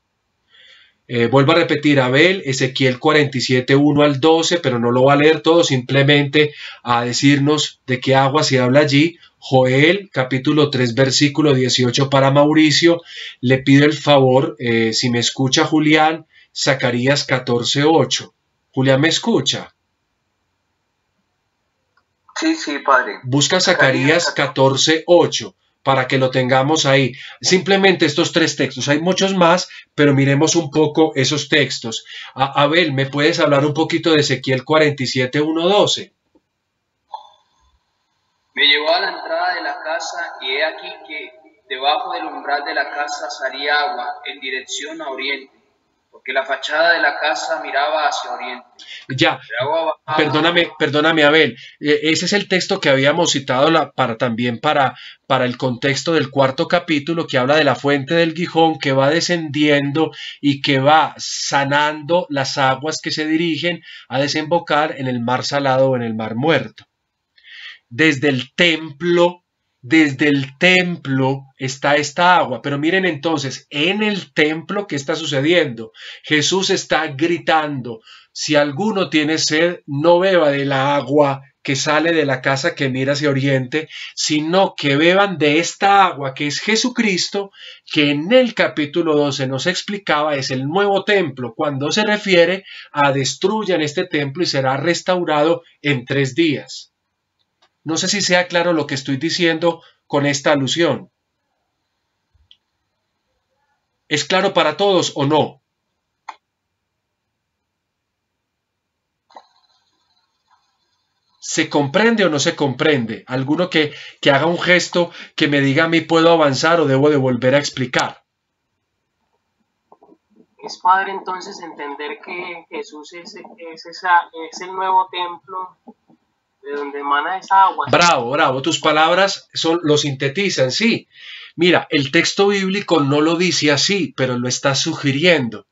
Eh, vuelvo a repetir, Abel, Ezequiel 47, 1 al 12, pero no lo va a leer todo, simplemente a decirnos de qué agua se habla allí. Joel, capítulo 3, versículo 18 para Mauricio. Le pido el favor, eh, si me escucha Julián, Zacarías 14, 8. Julián, ¿me escucha? Sí, sí, padre. Busca Zacarías 14, 8 para que lo tengamos ahí. Simplemente estos tres textos, hay muchos más, pero miremos un poco esos textos. Abel, ¿me puedes hablar un poquito de Ezequiel 47, 1, Me llevó a la entrada de la casa y he aquí que debajo del umbral de la casa salía agua en dirección a oriente que la fachada de la casa miraba hacia oriente. Ya, perdóname, perdóname, Abel. E, ese es el texto que habíamos citado para, también para, para el contexto del cuarto capítulo que habla de la fuente del Guijón que va descendiendo y que va sanando las aguas que se dirigen a desembocar en el mar salado o en el mar muerto. Desde el templo desde el templo está esta agua. Pero miren entonces, en el templo, ¿qué está sucediendo? Jesús está gritando, si alguno tiene sed, no beba de la agua que sale de la casa que mira hacia oriente, sino que beban de esta agua que es Jesucristo, que en el capítulo 12 nos explicaba es el nuevo templo, cuando se refiere a destruyan este templo y será restaurado en tres días. No sé si sea claro lo que estoy diciendo con esta alusión. ¿Es claro para todos o no? ¿Se comprende o no se comprende? Alguno que, haga un gesto que me diga a mí puedo avanzar o debo de volver a explicar. Es padre entonces entender que Jesús es, es el nuevo templo de donde emana esa agua. Bravo, bravo, tus palabras son, lo sintetizan, sí. Mira, el texto bíblico no lo dice así, pero lo está sugiriendo.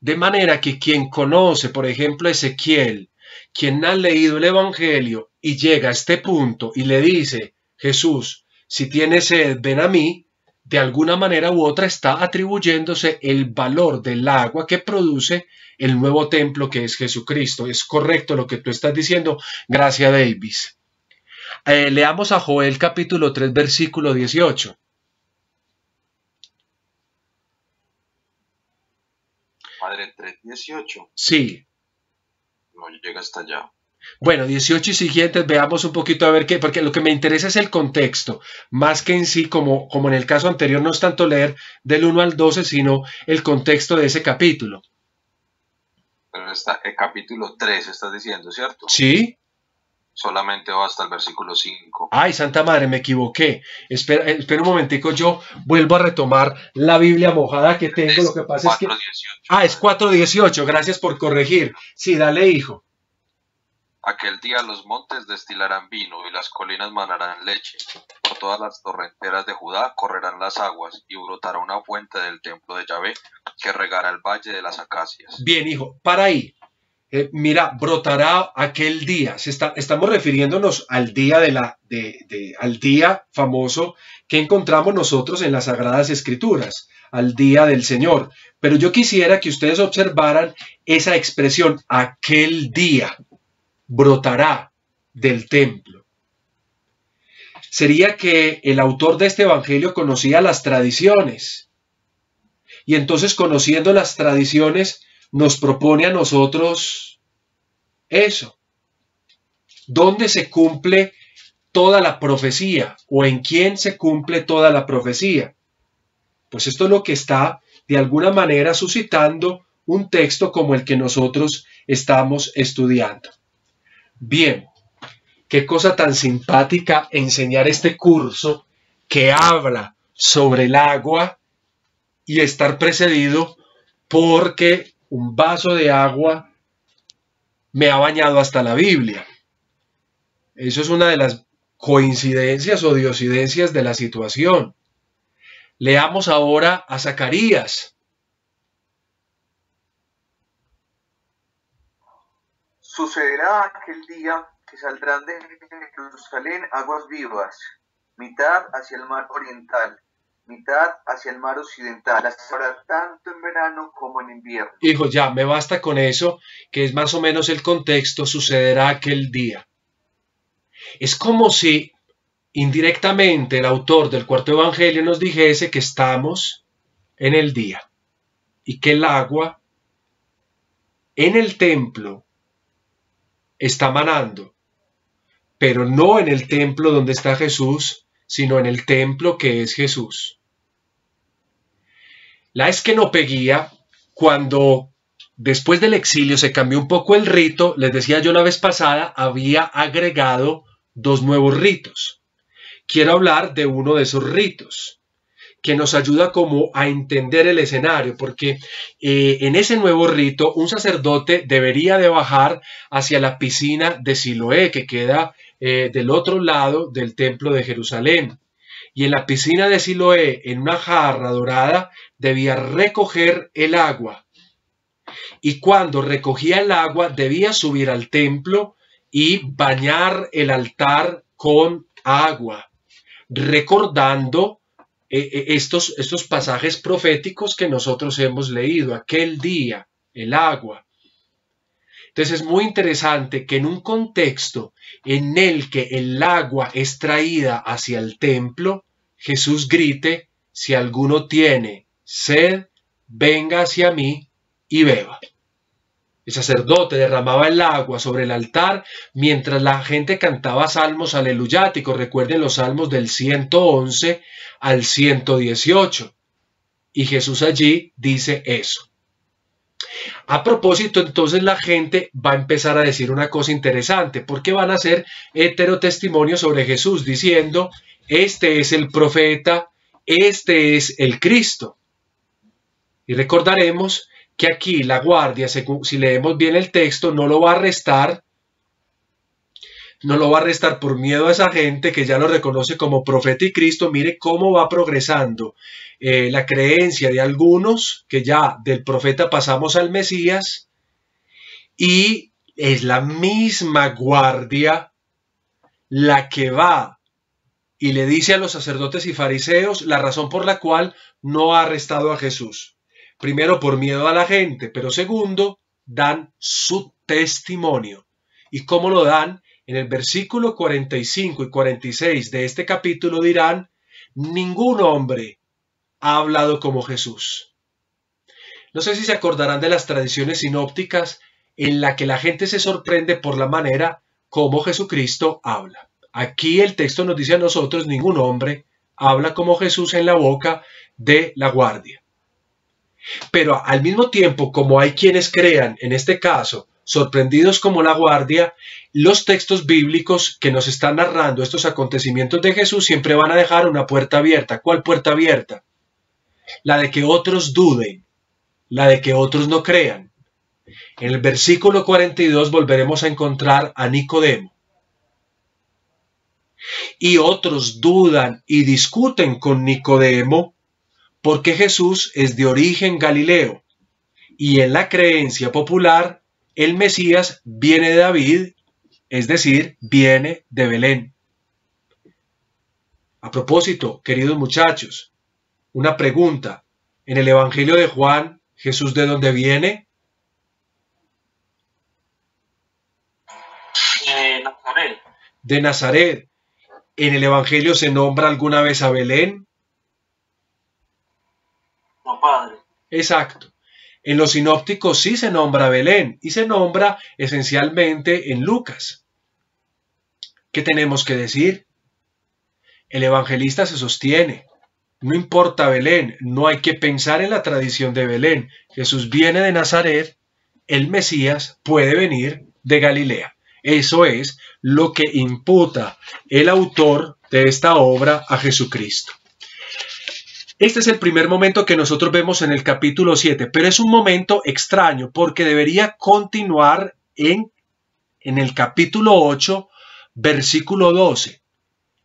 De manera que quien conoce, por ejemplo, Ezequiel, quien ha leído el Evangelio y llega a este punto y le dice, Jesús, si tiene sed, ven a mí, de alguna manera u otra está atribuyéndose el valor del agua que produce el nuevo templo que es Jesucristo. Es correcto lo que tú estás diciendo. Gracias, Davis. Eh, leamos a Joel capítulo 3, versículo 18. Padre, 3, 18. Sí. No llega hasta allá. Bueno, 18 y siguientes, veamos un poquito a ver qué, porque lo que me interesa es el contexto, más que en sí, como, como en el caso anterior, no es tanto leer del 1 al 12, sino el contexto de ese capítulo. Pero está el capítulo 3, estás diciendo, ¿cierto? Sí. Solamente hasta el versículo 5. Ay, Santa Madre, me equivoqué. Eh, espera, un momentico, yo vuelvo a retomar la Biblia mojada que tengo. Lo que pasa es que... Ah, es 4.18, gracias por corregir. Sí, dale, hijo. Aquel día los montes destilarán vino y las colinas manarán leche todas las torrenteras de Judá correrán las aguas, y brotará una fuente del templo de Yahvé, que regará el valle de las acacias. Bien, hijo, para ahí. Eh, mira, brotará aquel día. estamos refiriéndonos al día de la, al día famoso que encontramos nosotros en las Sagradas Escrituras, al día del Señor. Pero yo quisiera que ustedes observaran esa expresión, aquel día brotará del templo sería que el autor de este Evangelio conocía las tradiciones. Y entonces conociendo las tradiciones nos propone a nosotros eso. ¿Dónde se cumple toda la profecía? ¿O en quién se cumple toda la profecía? Pues esto es lo que está de alguna manera suscitando un texto como el que nosotros estamos estudiando. Bien, Qué cosa tan simpática enseñar este curso que habla sobre el agua y estar precedido porque un vaso de agua me ha bañado hasta la Biblia. Eso es una de las coincidencias o diosidencias de la situación. Leamos ahora a Zacarías. Sucederá aquel día saldrán de Jerusalén aguas vivas, mitad hacia el mar oriental, mitad hacia el mar occidental. Las habrá tanto en verano como en invierno. Hijo, ya, me basta con eso, que es más o menos el contexto, sucederá aquel día. Es como si indirectamente el autor del cuarto evangelio nos dijese que estamos en el día y que el agua en el templo está manando pero no en el templo donde está Jesús, sino en el templo que es Jesús. La esquenopeguía, cuando después del exilio se cambió un poco el rito, les decía yo la vez pasada, había agregado dos nuevos ritos. Quiero hablar de uno de esos ritos que nos ayuda como a entender el escenario, porque eh, en ese nuevo rito un sacerdote debería de bajar hacia la piscina de Siloé, que queda eh, del otro lado del templo de Jerusalén. Y en la piscina de Siloé, en una jarra dorada, debía recoger el agua. Y cuando recogía el agua, debía subir al templo y bañar el altar con agua, recordando eh, eh, estos, estos pasajes proféticos que nosotros hemos leído, aquel día, el agua. Entonces es muy interesante que en un contexto en el que el agua es traída hacia el templo, Jesús grite, si alguno tiene sed, venga hacia mí y beba. El sacerdote derramaba el agua sobre el altar mientras la gente cantaba salmos aleluyáticos. Recuerden los salmos del 111 al 118. Y Jesús allí dice eso. A propósito, entonces la gente va a empezar a decir una cosa interesante, porque van a hacer testimonio sobre Jesús, diciendo, este es el profeta, este es el Cristo. Y recordaremos que aquí la guardia, si leemos bien el texto, no lo va a arrestar no lo va a arrestar por miedo a esa gente que ya lo reconoce como profeta y Cristo. Mire cómo va progresando eh, la creencia de algunos que ya del profeta pasamos al Mesías y es la misma guardia la que va y le dice a los sacerdotes y fariseos la razón por la cual no ha arrestado a Jesús. Primero, por miedo a la gente, pero segundo, dan su testimonio. ¿Y cómo lo dan? En el versículo 45 y 46 de este capítulo dirán, ningún hombre ha hablado como Jesús. No sé si se acordarán de las tradiciones sinópticas en la que la gente se sorprende por la manera como Jesucristo habla. Aquí el texto nos dice a nosotros, ningún hombre habla como Jesús en la boca de la guardia. Pero al mismo tiempo, como hay quienes crean, en este caso, sorprendidos como la guardia, los textos bíblicos que nos están narrando estos acontecimientos de Jesús siempre van a dejar una puerta abierta. ¿Cuál puerta abierta? La de que otros duden, la de que otros no crean. En el versículo 42 volveremos a encontrar a Nicodemo. Y otros dudan y discuten con Nicodemo porque Jesús es de origen galileo y en la creencia popular el Mesías viene de David es decir, viene de Belén. A propósito, queridos muchachos, una pregunta. En el Evangelio de Juan, ¿Jesús de dónde viene? De Nazaret. De Nazaret. ¿En el Evangelio se nombra alguna vez a Belén? No, Padre. Exacto. En los sinópticos sí se nombra a Belén y se nombra esencialmente en Lucas. ¿Qué tenemos que decir? El evangelista se sostiene. No importa Belén, no hay que pensar en la tradición de Belén. Jesús viene de Nazaret, el Mesías puede venir de Galilea. Eso es lo que imputa el autor de esta obra a Jesucristo. Este es el primer momento que nosotros vemos en el capítulo 7, pero es un momento extraño porque debería continuar en, en el capítulo 8 versículo 12.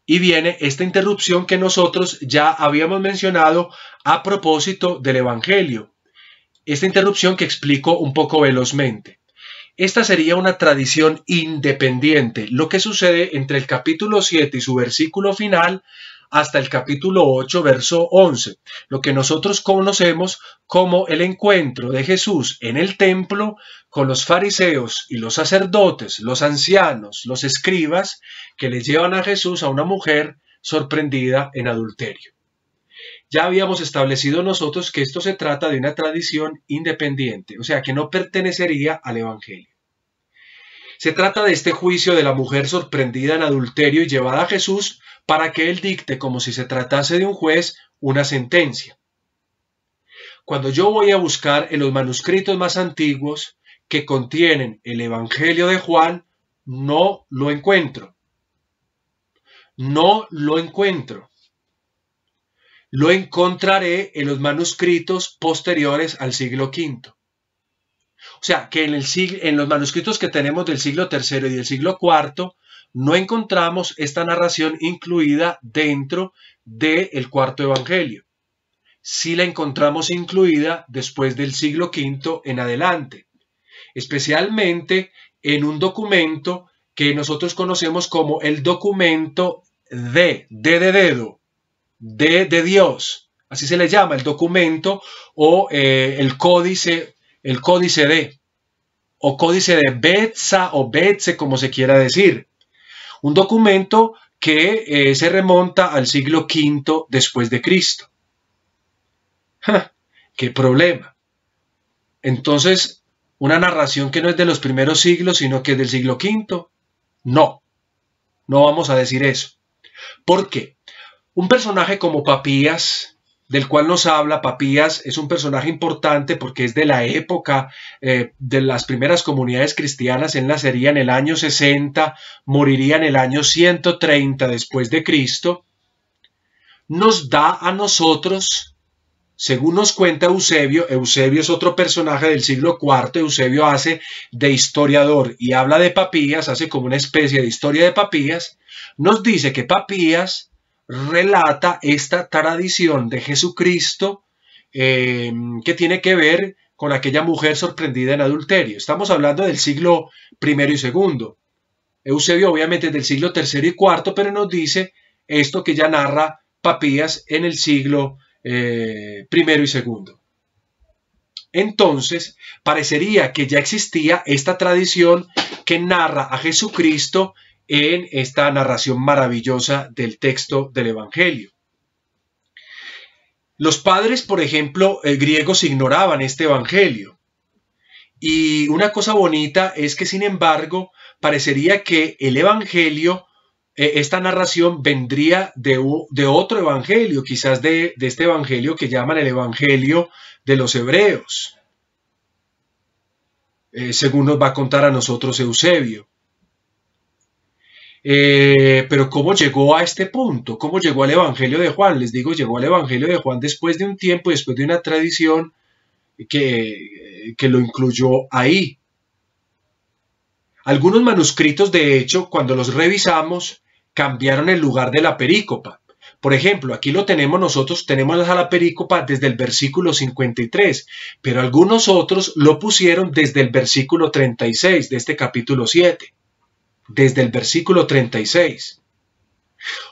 Y viene esta interrupción que nosotros ya habíamos mencionado a propósito del Evangelio. Esta interrupción que explico un poco velozmente. Esta sería una tradición independiente, lo que sucede entre el capítulo 7 y su versículo final hasta el capítulo 8, verso 11, lo que nosotros conocemos como el encuentro de Jesús en el templo con los fariseos y los sacerdotes, los ancianos, los escribas, que les llevan a Jesús a una mujer sorprendida en adulterio. Ya habíamos establecido nosotros que esto se trata de una tradición independiente, o sea, que no pertenecería al Evangelio. Se trata de este juicio de la mujer sorprendida en adulterio y llevada a Jesús para que él dicte, como si se tratase de un juez, una sentencia. Cuando yo voy a buscar en los manuscritos más antiguos que contienen el Evangelio de Juan, no lo encuentro. No lo encuentro. Lo encontraré en los manuscritos posteriores al siglo V. O sea, que en, el en los manuscritos que tenemos del siglo III y del siglo IV, no encontramos esta narración incluida dentro del cuarto evangelio. si la encontramos incluida después del siglo V en adelante especialmente en un documento que nosotros conocemos como el documento de, de, de dedo, de, de Dios. Así se le llama el documento o eh, el códice, el códice de, o códice de Betsa o Betze, como se quiera decir. Un documento que eh, se remonta al siglo V después de Cristo. ¡Qué problema! Entonces, una narración que no es de los primeros siglos, sino que es del siglo V. No, no vamos a decir eso. ¿Por qué? Un personaje como Papías, del cual nos habla Papías, es un personaje importante porque es de la época eh, de las primeras comunidades cristianas. Él nacería en el año 60, moriría en el año 130 después de Cristo. Nos da a nosotros según nos cuenta Eusebio, Eusebio es otro personaje del siglo IV, Eusebio hace de historiador y habla de Papías, hace como una especie de historia de Papías, nos dice que Papías relata esta tradición de Jesucristo eh, que tiene que ver con aquella mujer sorprendida en adulterio. Estamos hablando del siglo I y II. Eusebio obviamente es del siglo III y IV, pero nos dice esto que ya narra Papías en el siglo eh, primero y segundo. Entonces, parecería que ya existía esta tradición que narra a Jesucristo en esta narración maravillosa del texto del Evangelio. Los padres, por ejemplo, eh, griegos ignoraban este Evangelio. Y una cosa bonita es que, sin embargo, parecería que el Evangelio eh, esta narración vendría de, otro evangelio, quizás de, este evangelio que llaman el evangelio de los hebreos, eh, según nos va a contar a nosotros Eusebio. Eh, pero ¿cómo llegó a este punto? ¿Cómo llegó al Evangelio de Juan? Les digo, llegó al Evangelio de Juan después de un tiempo, después de una tradición que, que lo incluyó ahí. Algunos manuscritos, de hecho, cuando los revisamos, cambiaron el lugar de la perícopa. Por ejemplo, aquí lo tenemos nosotros, tenemos a la perícopa desde el versículo 53, pero algunos otros lo pusieron desde el versículo 36 de este capítulo 7, desde el versículo 36.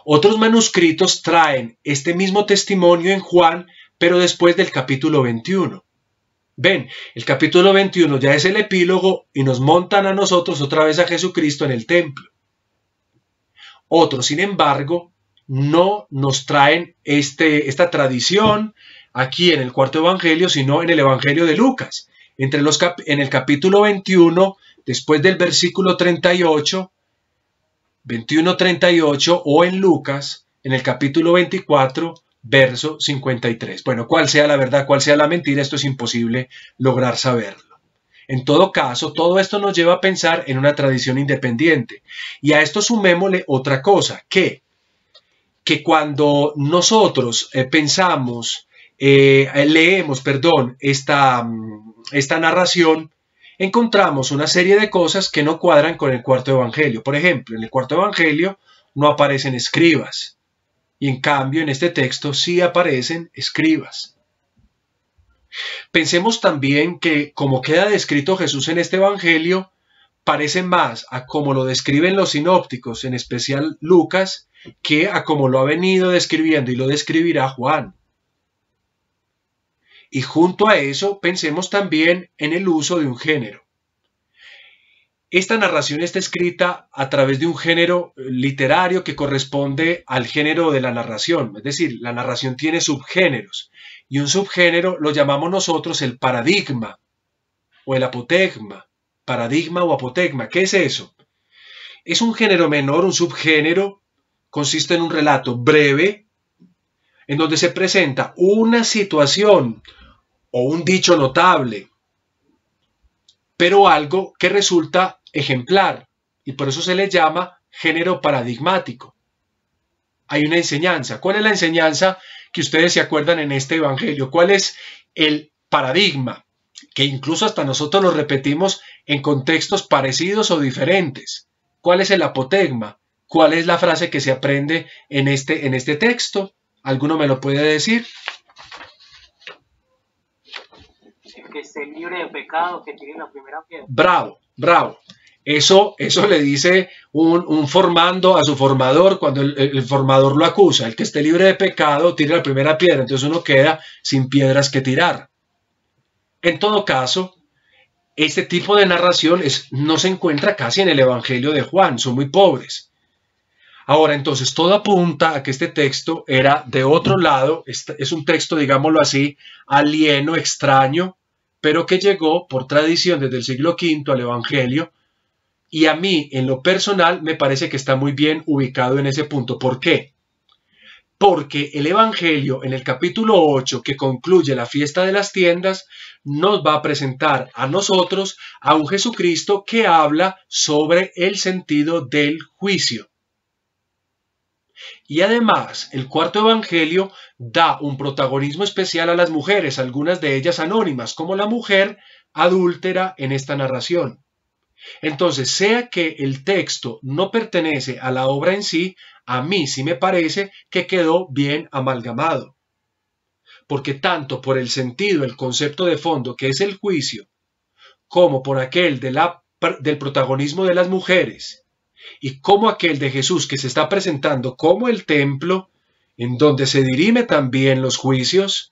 Otros manuscritos traen este mismo testimonio en Juan, pero después del capítulo 21. Ven, el capítulo 21 ya es el epílogo y nos montan a nosotros otra vez a Jesucristo en el templo. Otros, sin embargo, no nos traen este, esta tradición aquí en el cuarto evangelio, sino en el evangelio de Lucas. Entre los en el capítulo 21, después del versículo 38, 21-38, o en Lucas, en el capítulo 24, verso 53. Bueno, cuál sea la verdad, cuál sea la mentira, esto es imposible lograr saberlo. En todo caso, todo esto nos lleva a pensar en una tradición independiente. Y a esto sumémosle otra cosa, que, que cuando nosotros eh, pensamos, eh, leemos, perdón, mm, esta narración, encontramos una serie de cosas que no cuadran con el cuarto evangelio. Por ejemplo, en el cuarto evangelio no aparecen escribas. Y en cambio, en este texto sí aparecen escribas. Pensemos también que, como queda descrito Jesús en este Evangelio, parece más a como lo describen los sinópticos, en especial Lucas, que a como lo ha venido describiendo y lo describirá Juan. Y junto a eso, pensemos también en el uso de un género. Esta narración está escrita a través de un género literario que corresponde al género de la narración, es decir, la narración tiene subgéneros y un subgénero lo llamamos nosotros el paradigma o el apotegma. Paradigma o apotegma, ¿qué es eso? Es un género menor, un subgénero, consiste en un relato breve en donde se presenta una situación o un dicho notable, pero algo que resulta ejemplar y por eso se le llama género paradigmático. Hay una enseñanza. ¿Cuál es la enseñanza? que ustedes se acuerdan en este Evangelio, cuál es el paradigma, que incluso hasta nosotros lo repetimos en contextos parecidos o diferentes. ¿Cuál es el apotegma? ¿Cuál es la frase que se aprende en este, en este texto? ¿Alguno me lo puede decir? El que esté libre de pecado, que tiene la primera piedra. Bravo, bravo. Eso, le dice un, formando a su formador cuando el, formador lo acusa. El que esté libre de pecado tira la primera piedra. Entonces uno queda sin piedras que tirar. En todo caso, este tipo de narración no se encuentra casi en el Evangelio de Juan. Son muy pobres. Ahora, entonces, todo apunta a que este texto era de otro lado. Es un texto, digámoslo así, alieno, extraño, pero que llegó por tradición desde el siglo V al Evangelio y a mí, en lo personal, me parece que está muy bien ubicado en ese punto. ¿Por qué? Porque el Evangelio en el capítulo 8, que concluye la fiesta de las tiendas, nos va a presentar a nosotros a un Jesucristo que habla sobre el sentido del juicio. Y además, el cuarto evangelio da un protagonismo especial a las mujeres, algunas de ellas anónimas, como la mujer adúltera en esta narración. Entonces, sea que el texto no pertenece a la obra en sí, a mí sí me parece que quedó bien amalgamado. Porque tanto por el sentido, el concepto de fondo que es el juicio, como por aquel del protagonismo de las mujeres, y como aquel de Jesús que se está presentando como el templo, en donde se dirime también los juicios,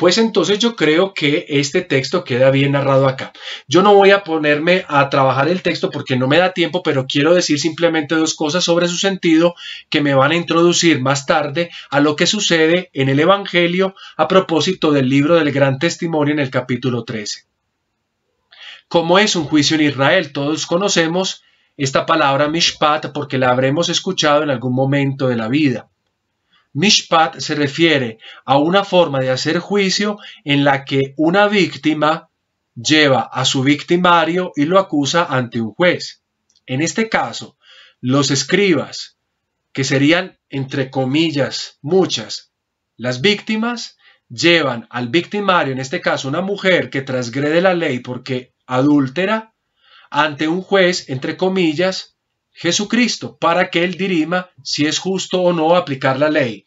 pues entonces yo creo que este texto queda bien narrado acá. Yo no voy a ponerme a trabajar el texto porque no me da tiempo, pero quiero decir simplemente dos cosas sobre su sentido que me van a introducir más tarde a lo que sucede en el Evangelio a propósito del libro del Gran Testimonio en el capítulo 13. Como es un juicio en Israel? Todos conocemos esta palabra mishpat porque la habremos escuchado en algún momento de la vida. Mishpat se refiere a una forma de hacer juicio en la que una víctima lleva a su victimario y lo acusa ante un juez. En este caso, los escribas, que serían entre comillas muchas, las víctimas llevan al victimario, en este caso una mujer que transgrede la ley porque adúltera, ante un juez, entre comillas, Jesucristo para que él dirima si es justo o no aplicar la ley.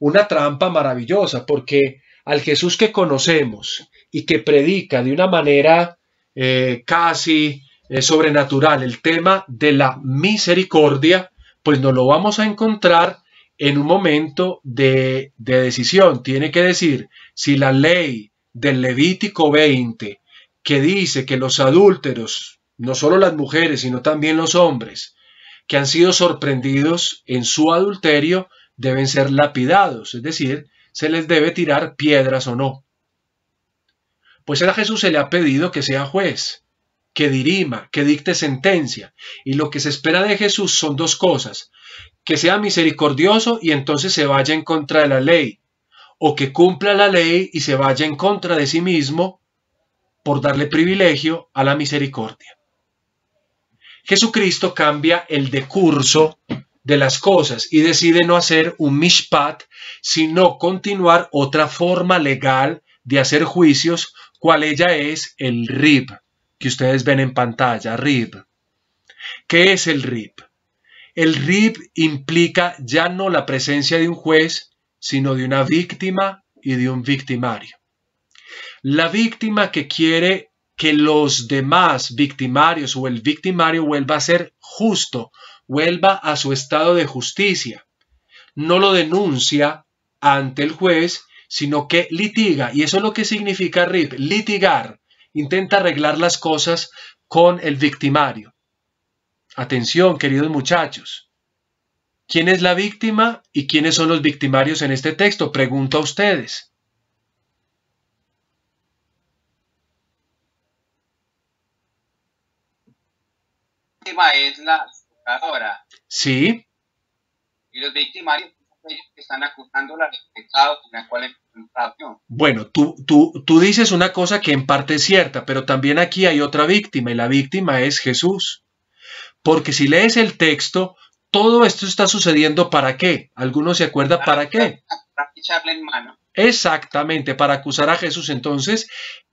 Una trampa maravillosa porque al Jesús que conocemos y que predica de una manera eh, casi eh, sobrenatural el tema de la misericordia, pues nos lo vamos a encontrar en un momento de, de decisión. Tiene que decir si la ley del Levítico 20 que dice que los adúlteros, no solo las mujeres, sino también los hombres, que han sido sorprendidos en su adulterio deben ser lapidados, es decir, se les debe tirar piedras o no. Pues a Jesús se le ha pedido que sea juez, que dirima, que dicte sentencia, y lo que se espera de Jesús son dos cosas, que sea misericordioso y entonces se vaya en contra de la ley, o que cumpla la ley y se vaya en contra de sí mismo por darle privilegio a la misericordia. Jesucristo cambia el decurso de las cosas y decide no hacer un mishpat, sino continuar otra forma legal de hacer juicios, cual ella es el rib, que ustedes ven en pantalla, rib. ¿Qué es el rib? El rib implica ya no la presencia de un juez, sino de una víctima y de un victimario. La víctima que quiere que los demás victimarios o el victimario vuelva a ser justo, vuelva a su estado de justicia. No lo denuncia ante el juez, sino que litiga, y eso es lo que significa RIP, litigar, intenta arreglar las cosas con el victimario. Atención, queridos muchachos. ¿Quién es la víctima y quiénes son los victimarios en este texto? Pregunto a ustedes. víctima es la Sí. Y los victimarios que están acusándola de pecado cual Bueno, tú, tú, tú dices una cosa que en parte es cierta, pero también aquí hay otra víctima y la víctima es Jesús. Porque si lees el texto, todo esto está sucediendo para qué? ¿Alguno se acuerda para, qué? para echarle en mano. Exactamente, para acusar a Jesús. Entonces,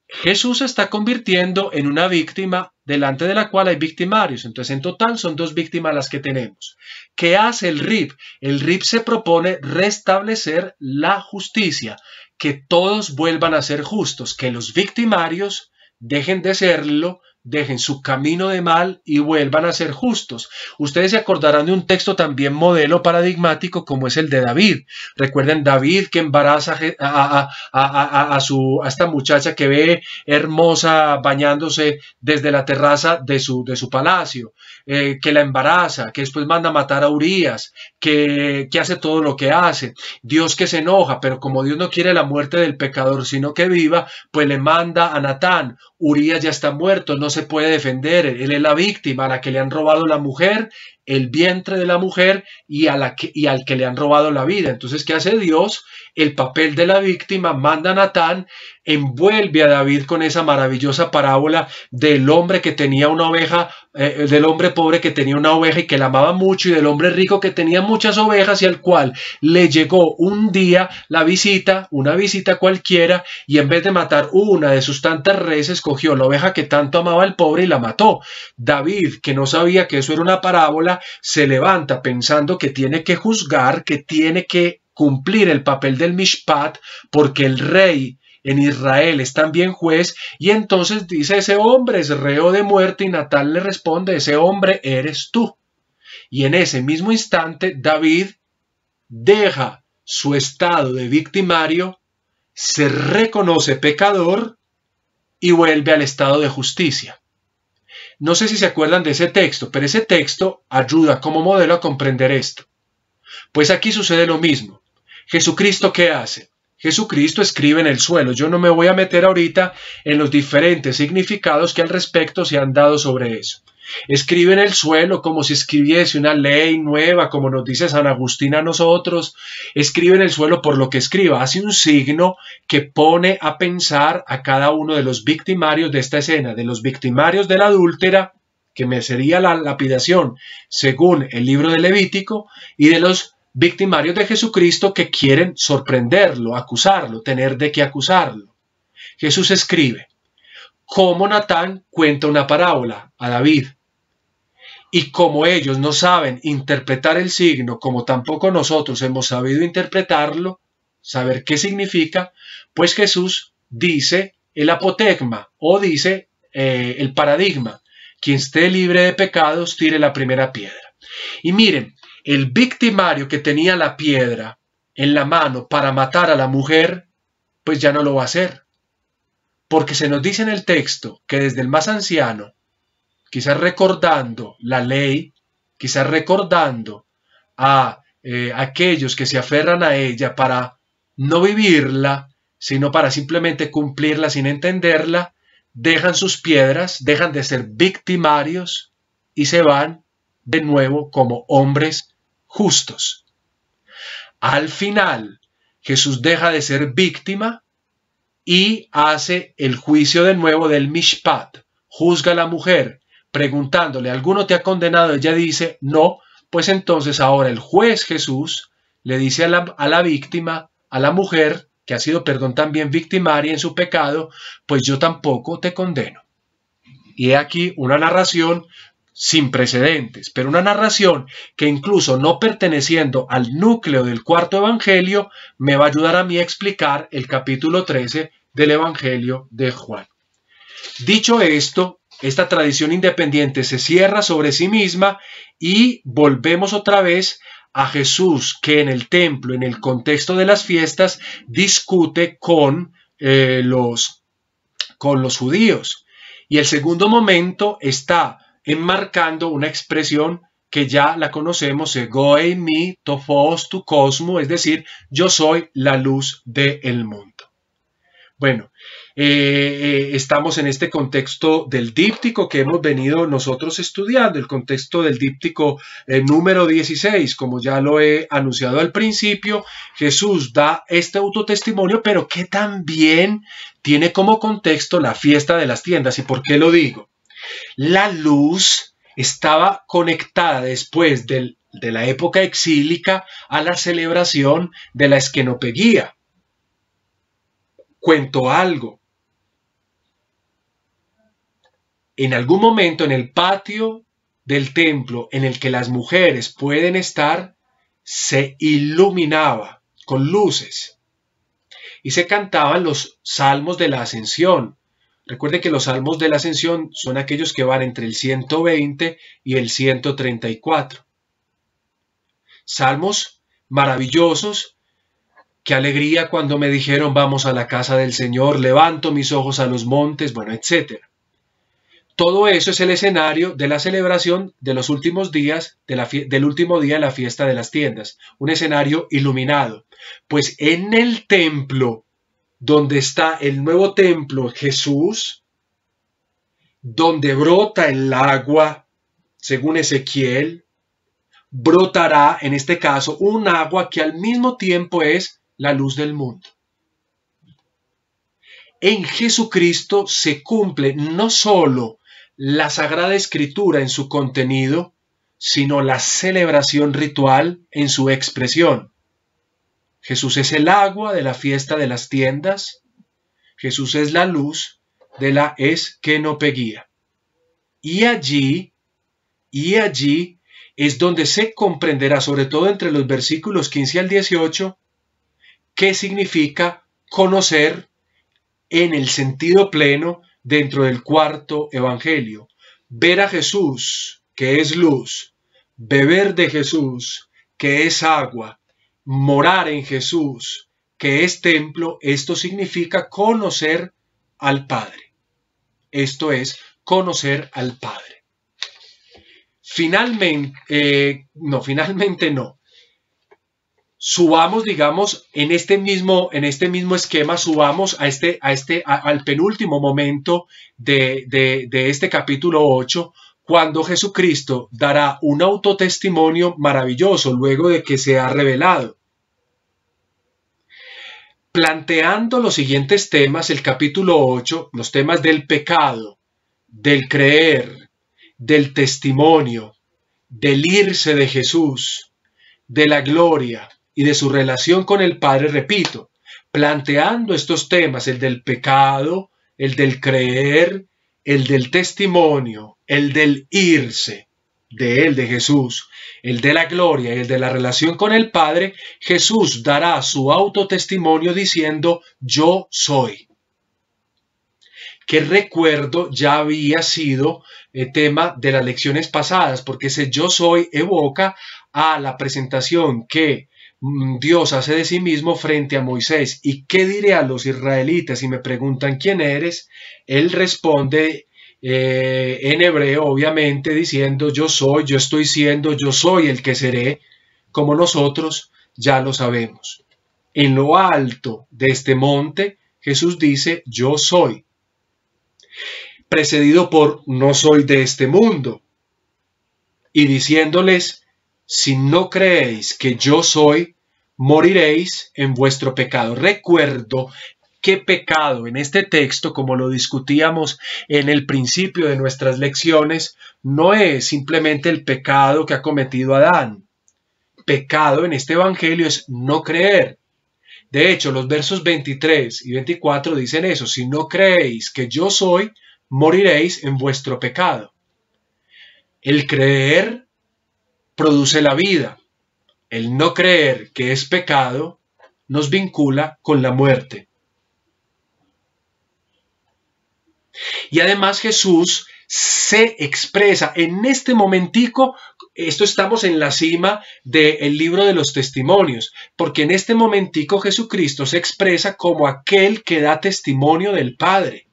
Jesús se está convirtiendo en una víctima delante de la cual hay victimarios. Entonces, en total son dos víctimas las que tenemos. ¿Qué hace el RIP? El RIP se propone restablecer la justicia, que todos vuelvan a ser justos, que los victimarios dejen de serlo dejen su camino de mal y vuelvan a ser justos. Ustedes se acordarán de un texto también modelo paradigmático como es el de David. Recuerden David que embaraza a, a, esta muchacha que ve hermosa bañándose desde la terraza de su, de su palacio, eh, que la embaraza, que después manda a matar a Urias, que, que hace todo lo que hace. Dios que se enoja, pero como Dios no quiere la muerte del pecador, sino que viva, pues le manda a Natán, Urias ya está muerto, no se se puede defender, él es la víctima a la que le han robado la mujer el vientre de la mujer y, al que le han robado la vida. Entonces, ¿qué hace Dios? El papel de la víctima manda a Natán, envuelve a David con esa maravillosa parábola del hombre que tenía una oveja, eh, del hombre pobre que tenía una oveja y que la amaba mucho y del hombre rico que tenía muchas ovejas y al cual le llegó un día la visita, una visita cualquiera y en vez de matar una de sus tantas reses, cogió la oveja que tanto amaba el pobre y la mató. David, que no sabía que eso era una parábola, se levanta pensando que tiene que juzgar, que tiene que cumplir el papel del Mishpat, porque el rey en Israel es también juez, y entonces dice, ese hombre es reo de muerte, y Natal le responde, ese hombre eres tú. Y en ese mismo instante, David deja su estado de victimario, se reconoce pecador y vuelve al estado de justicia. No sé si se acuerdan de ese texto, pero ese texto ayuda como modelo a comprender esto. Pues aquí sucede lo mismo. Jesucristo, ¿qué hace? Jesucristo escribe en el suelo. Yo no me voy a meter ahorita en los diferentes significados que al respecto se han dado sobre eso. Escribe en el suelo como si escribiese una ley nueva, como nos dice San Agustín a nosotros. Escribe en el suelo por lo que escriba. Hace un signo que pone a pensar a cada uno de los victimarios de esta escena, de los victimarios de la adúltera, que me sería la lapidación según el libro de Levítico, y de los victimarios de Jesucristo que quieren sorprenderlo, acusarlo, tener de qué acusarlo. Jesús escribe, como Natán cuenta una parábola a David, y como ellos no saben interpretar el signo, como tampoco nosotros hemos sabido interpretarlo, saber qué significa, pues Jesús dice el apotegma o dice eh, el paradigma. Quien esté libre de pecados, tire la primera piedra. Y miren, el victimario que tenía la piedra en la mano para matar a la mujer, pues ya no lo va a hacer. Porque se nos dice en el texto que desde el más anciano quizás recordando la ley, quizás recordando eh, a aquellos que se aferran a ella para no vivirla, sino para simplemente cumplirla sin entenderla, dejan sus piedras, dejan de ser victimarios y se van de nuevo como hombres justos. Al final, Jesús deja de ser víctima y hace el juicio de nuevo del Mishpat, juzga a la mujer, preguntándole, ¿alguno te ha condenado? Ella dice, no, pues entonces ahora el juez Jesús le dice a la, víctima, a la mujer, que ha sido, perdón, también victimaria en su pecado, pues yo tampoco te condeno. Y he aquí una narración sin precedentes, pero una narración que incluso no perteneciendo al núcleo del cuarto evangelio, me va a ayudar a mí a explicar el capítulo 13 del evangelio de Juan. Dicho esto, esta tradición independiente se cierra sobre sí misma y volvemos otra vez a Jesús que en el templo, en el contexto de las fiestas, discute con, eh, los, con los judíos. Y el segundo momento está enmarcando una expresión que ya la conocemos, egoi mi tofos tu cosmo, es decir, yo soy la luz del mundo. Bueno, eh, eh, estamos en este contexto del díptico que hemos venido nosotros estudiando, el contexto del díptico eh, número 16, como ya lo he anunciado al principio, Jesús da este autotestimonio, pero que también tiene como contexto la fiesta de las tiendas. ¿Y por qué lo digo? La luz estaba conectada después de la época exílica a la celebración de la esquenopeguía. Cuento algo, en algún momento en el patio del templo en el que las mujeres pueden estar, se iluminaba con luces y se cantaban los salmos de la ascensión. Recuerde que los salmos de la ascensión son aquellos que van entre el 120 y el 134. Salmos maravillosos Qué alegría cuando me dijeron vamos a la casa del Señor, levanto mis ojos a los montes, bueno, etcétera. Todo eso es el escenario de la celebración de los últimos días, del último día de la fiesta de las tiendas, un escenario iluminado. Pues en el templo, donde está el nuevo templo Jesús, donde brota el agua, según Ezequiel, brotará, en este caso, un agua que al mismo tiempo es la luz del mundo. En Jesucristo se cumple no sólo la Sagrada Escritura en su contenido, sino la celebración ritual en su expresión. Jesús es el agua de la fiesta de las tiendas, Jesús es la luz de la esquenopeguía. Y allí, y allí es donde se comprenderá, sobre todo entre los versículos 15 al 18, qué significa conocer en el sentido pleno dentro del cuarto Evangelio. Ver a Jesús, que es luz, beber de Jesús, que es agua, morar en Jesús, que es templo, esto significa conocer al Padre. Esto es conocer al Padre. Finalmente, eh, no, finalmente no subamos, digamos, en este mismo, en este mismo esquema, subamos a este, a este, al penúltimo momento de, de este capítulo 8, cuando Jesucristo dará un autotestimonio maravilloso luego de que se ha revelado. Planteando los siguientes temas, el capítulo 8, los temas del pecado, del creer, del testimonio, del irse de Jesús, de la gloria, y de su relación con el Padre, repito, planteando estos temas, el del pecado, el del creer, el del testimonio, el del irse de Él, de Jesús, el de la gloria y el de la relación con el Padre, Jesús dará su autotestimonio diciendo, yo soy. Que recuerdo ya había sido el eh, tema de las lecciones pasadas, porque ese yo soy evoca a la presentación que Mm, Dios hace de sí mismo frente a Moisés. ¿Y qué diré a los israelitas si me preguntan quién eres? Él responde eh, en hebreo, obviamente, diciendo, yo soy, yo estoy siendo, yo soy el que seré, como nosotros ya lo sabemos. En lo alto de este monte, Jesús dice, yo soy, precedido por no soy de este mundo, y diciéndoles, si no creéis que yo soy, moriréis en vuestro pecado. Recuerdo que pecado en este texto, como lo discutíamos en el principio de nuestras lecciones, no es simplemente el pecado que ha cometido Adán. Pecado en este Evangelio es no creer. De hecho, los versos 23 y 24 dicen eso, si no creéis que yo soy, moriréis en vuestro pecado. El creer produce la vida. El no creer que es pecado nos vincula con la muerte. Y además Jesús se expresa en este momentico, esto estamos en la cima del el libro de los testimonios, porque en este momentico Jesucristo se expresa como aquel que da testimonio del Padre.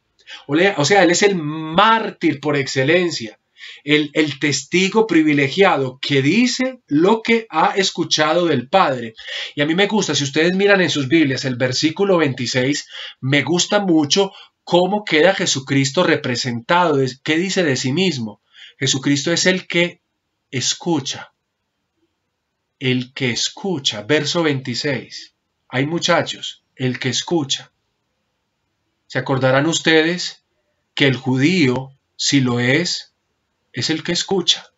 O sea, Él es el mártir por excelencia el, testigo privilegiado que dice lo que ha escuchado del Padre. Y a mí me gusta, si ustedes miran en sus Biblias el versículo 26, me gusta mucho cómo queda Jesucristo representado, qué dice de sí mismo. Jesucristo es el que escucha, el que escucha, verso 26. Hay muchachos, el que escucha. ¿Se acordarán ustedes que el judío, si lo es, es el que escucha.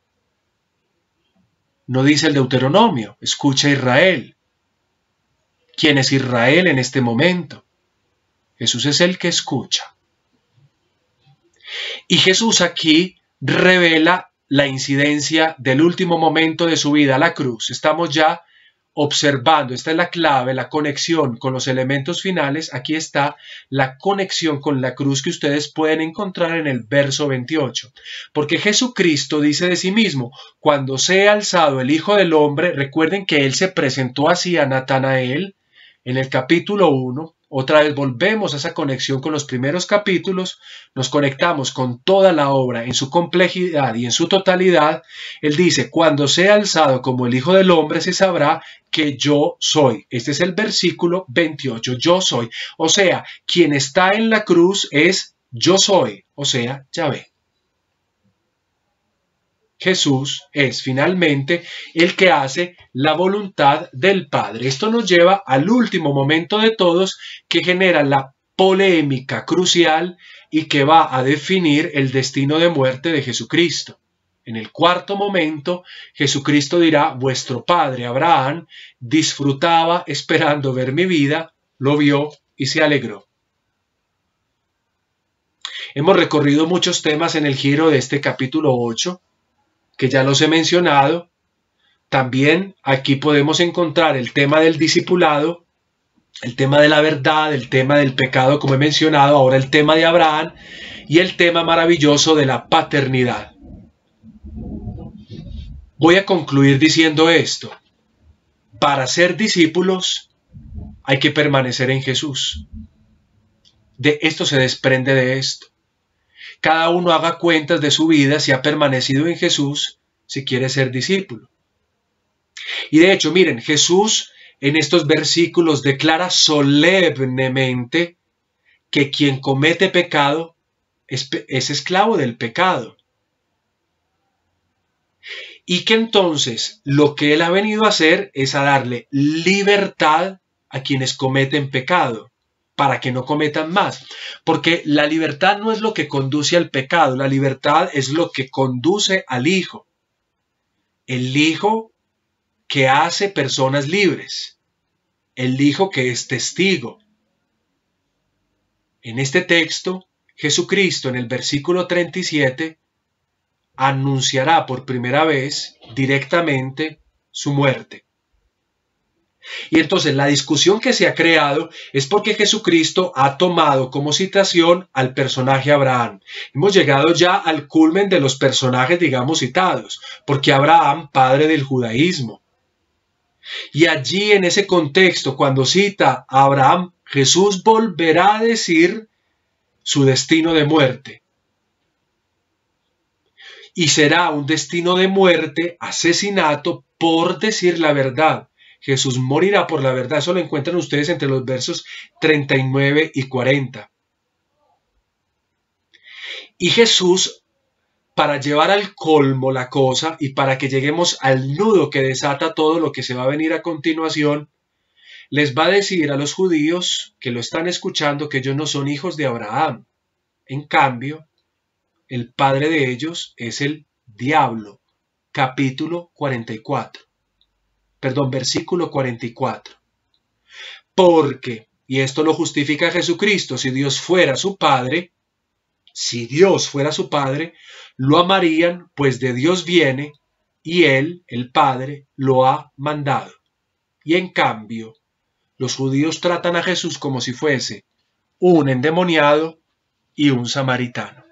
No dice el Deuteronomio, escucha Israel. ¿Quién es Israel en este momento? Jesús es el que escucha. Y Jesús aquí revela la incidencia del último momento de su vida a la cruz. Estamos ya observando, esta es la clave, la conexión con los elementos finales, aquí está la conexión con la cruz que ustedes pueden encontrar en el verso 28. Porque Jesucristo dice de sí mismo, cuando sea alzado el Hijo del Hombre, recuerden que él se presentó así a Natanael en el capítulo 1, otra vez volvemos a esa conexión con los primeros capítulos, nos conectamos con toda la obra en su complejidad y en su totalidad. Él dice, cuando sea alzado como el Hijo del Hombre se sabrá que yo soy. Este es el versículo 28, yo soy. O sea, quien está en la cruz es yo soy, o sea, ve Jesús es finalmente el que hace la voluntad del Padre. Esto nos lleva al último momento de todos que genera la polémica crucial y que va a definir el destino de muerte de Jesucristo. En el cuarto momento, Jesucristo dirá, vuestro padre Abraham disfrutaba esperando ver mi vida, lo vio y se alegró. Hemos recorrido muchos temas en el giro de este capítulo 8 que ya los he mencionado. También aquí podemos encontrar el tema del discipulado, el tema de la verdad, el tema del pecado, como he mencionado, ahora el tema de Abraham y el tema maravilloso de la paternidad. Voy a concluir diciendo esto. Para ser discípulos hay que permanecer en Jesús. De esto se desprende de esto. Cada uno haga cuentas de su vida si ha permanecido en Jesús, si quiere ser discípulo. Y de hecho, miren, Jesús en estos versículos declara solemnemente que quien comete pecado es, es, esclavo del pecado. Y que entonces lo que él ha venido a hacer es a darle libertad a quienes cometen pecado para que no cometan más. Porque la libertad no es lo que conduce al pecado, la libertad es lo que conduce al Hijo. El Hijo que hace personas libres. El Hijo que es testigo. En este texto, Jesucristo en el versículo 37 anunciará por primera vez directamente su muerte. Y entonces la discusión que se ha creado es porque Jesucristo ha tomado como citación al personaje Abraham. Hemos llegado ya al culmen de los personajes, digamos, citados, porque Abraham, padre del judaísmo. Y allí en ese contexto, cuando cita a Abraham, Jesús volverá a decir su destino de muerte. Y será un destino de muerte, asesinato, por decir la verdad Jesús morirá por la verdad. Eso lo encuentran ustedes entre los versos 39 y 40. Y Jesús, para llevar al colmo la cosa y para que lleguemos al nudo que desata todo lo que se va a venir a continuación, les va a decir a los judíos que lo están escuchando que ellos no son hijos de Abraham. En cambio, el padre de ellos es el diablo. Capítulo 44 perdón, versículo 44. Porque, y esto lo justifica Jesucristo, si Dios fuera su Padre, si Dios fuera su Padre, lo amarían, pues de Dios viene y Él, el Padre, lo ha mandado. Y en cambio, los judíos tratan a Jesús como si fuese un endemoniado y un samaritano.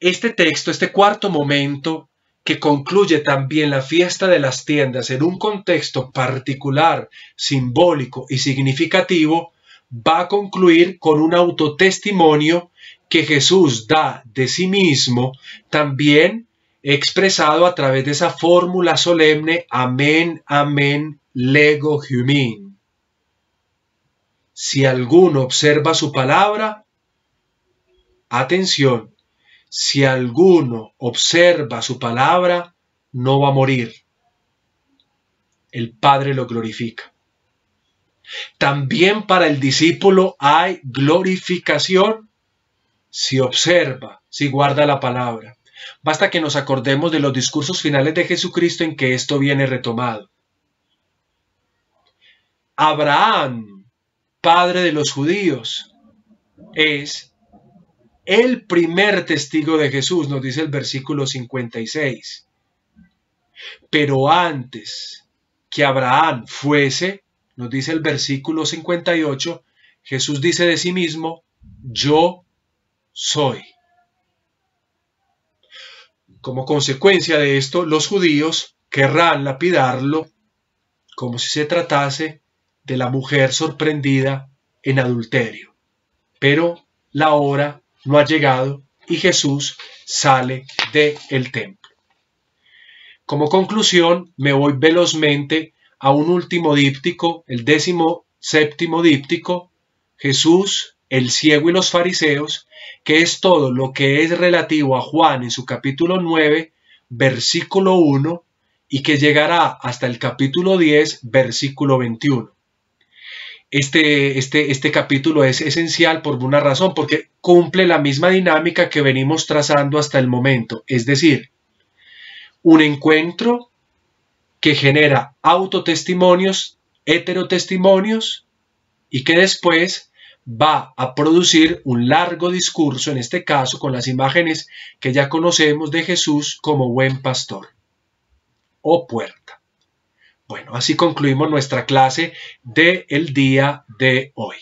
Este texto, este cuarto momento que concluye también la fiesta de las tiendas en un contexto particular, simbólico y significativo, va a concluir con un autotestimonio que Jesús da de sí mismo, también expresado a través de esa fórmula solemne Amén, Amén, Lego Humin. Si alguno observa su palabra, atención, si alguno observa su palabra, no va a morir. El Padre lo glorifica. También para el discípulo hay glorificación si observa, si guarda la palabra. Basta que nos acordemos de los discursos finales de Jesucristo en que esto viene retomado. Abraham, padre de los judíos, es el primer testigo de Jesús, nos dice el versículo 56. Pero antes que Abraham fuese, nos dice el versículo 58, Jesús dice de sí mismo, yo soy. Como consecuencia de esto, los judíos querrán lapidarlo como si se tratase de la mujer sorprendida en adulterio. Pero la hora no ha llegado y Jesús sale del el templo. Como conclusión, me voy velozmente a un último díptico, el décimo séptimo díptico, Jesús, el ciego y los fariseos, que es todo lo que es relativo a Juan en su capítulo 9, versículo 1, y que llegará hasta el capítulo 10, versículo 21 este, este, este capítulo es esencial por una razón, porque cumple la misma dinámica que venimos trazando hasta el momento, es decir, un encuentro que genera autotestimonios, heterotestimonios, y que después va a producir un largo discurso, en este caso con las imágenes que ya conocemos de Jesús como buen pastor o puerta. Bueno, así concluimos nuestra clase del el día de hoy.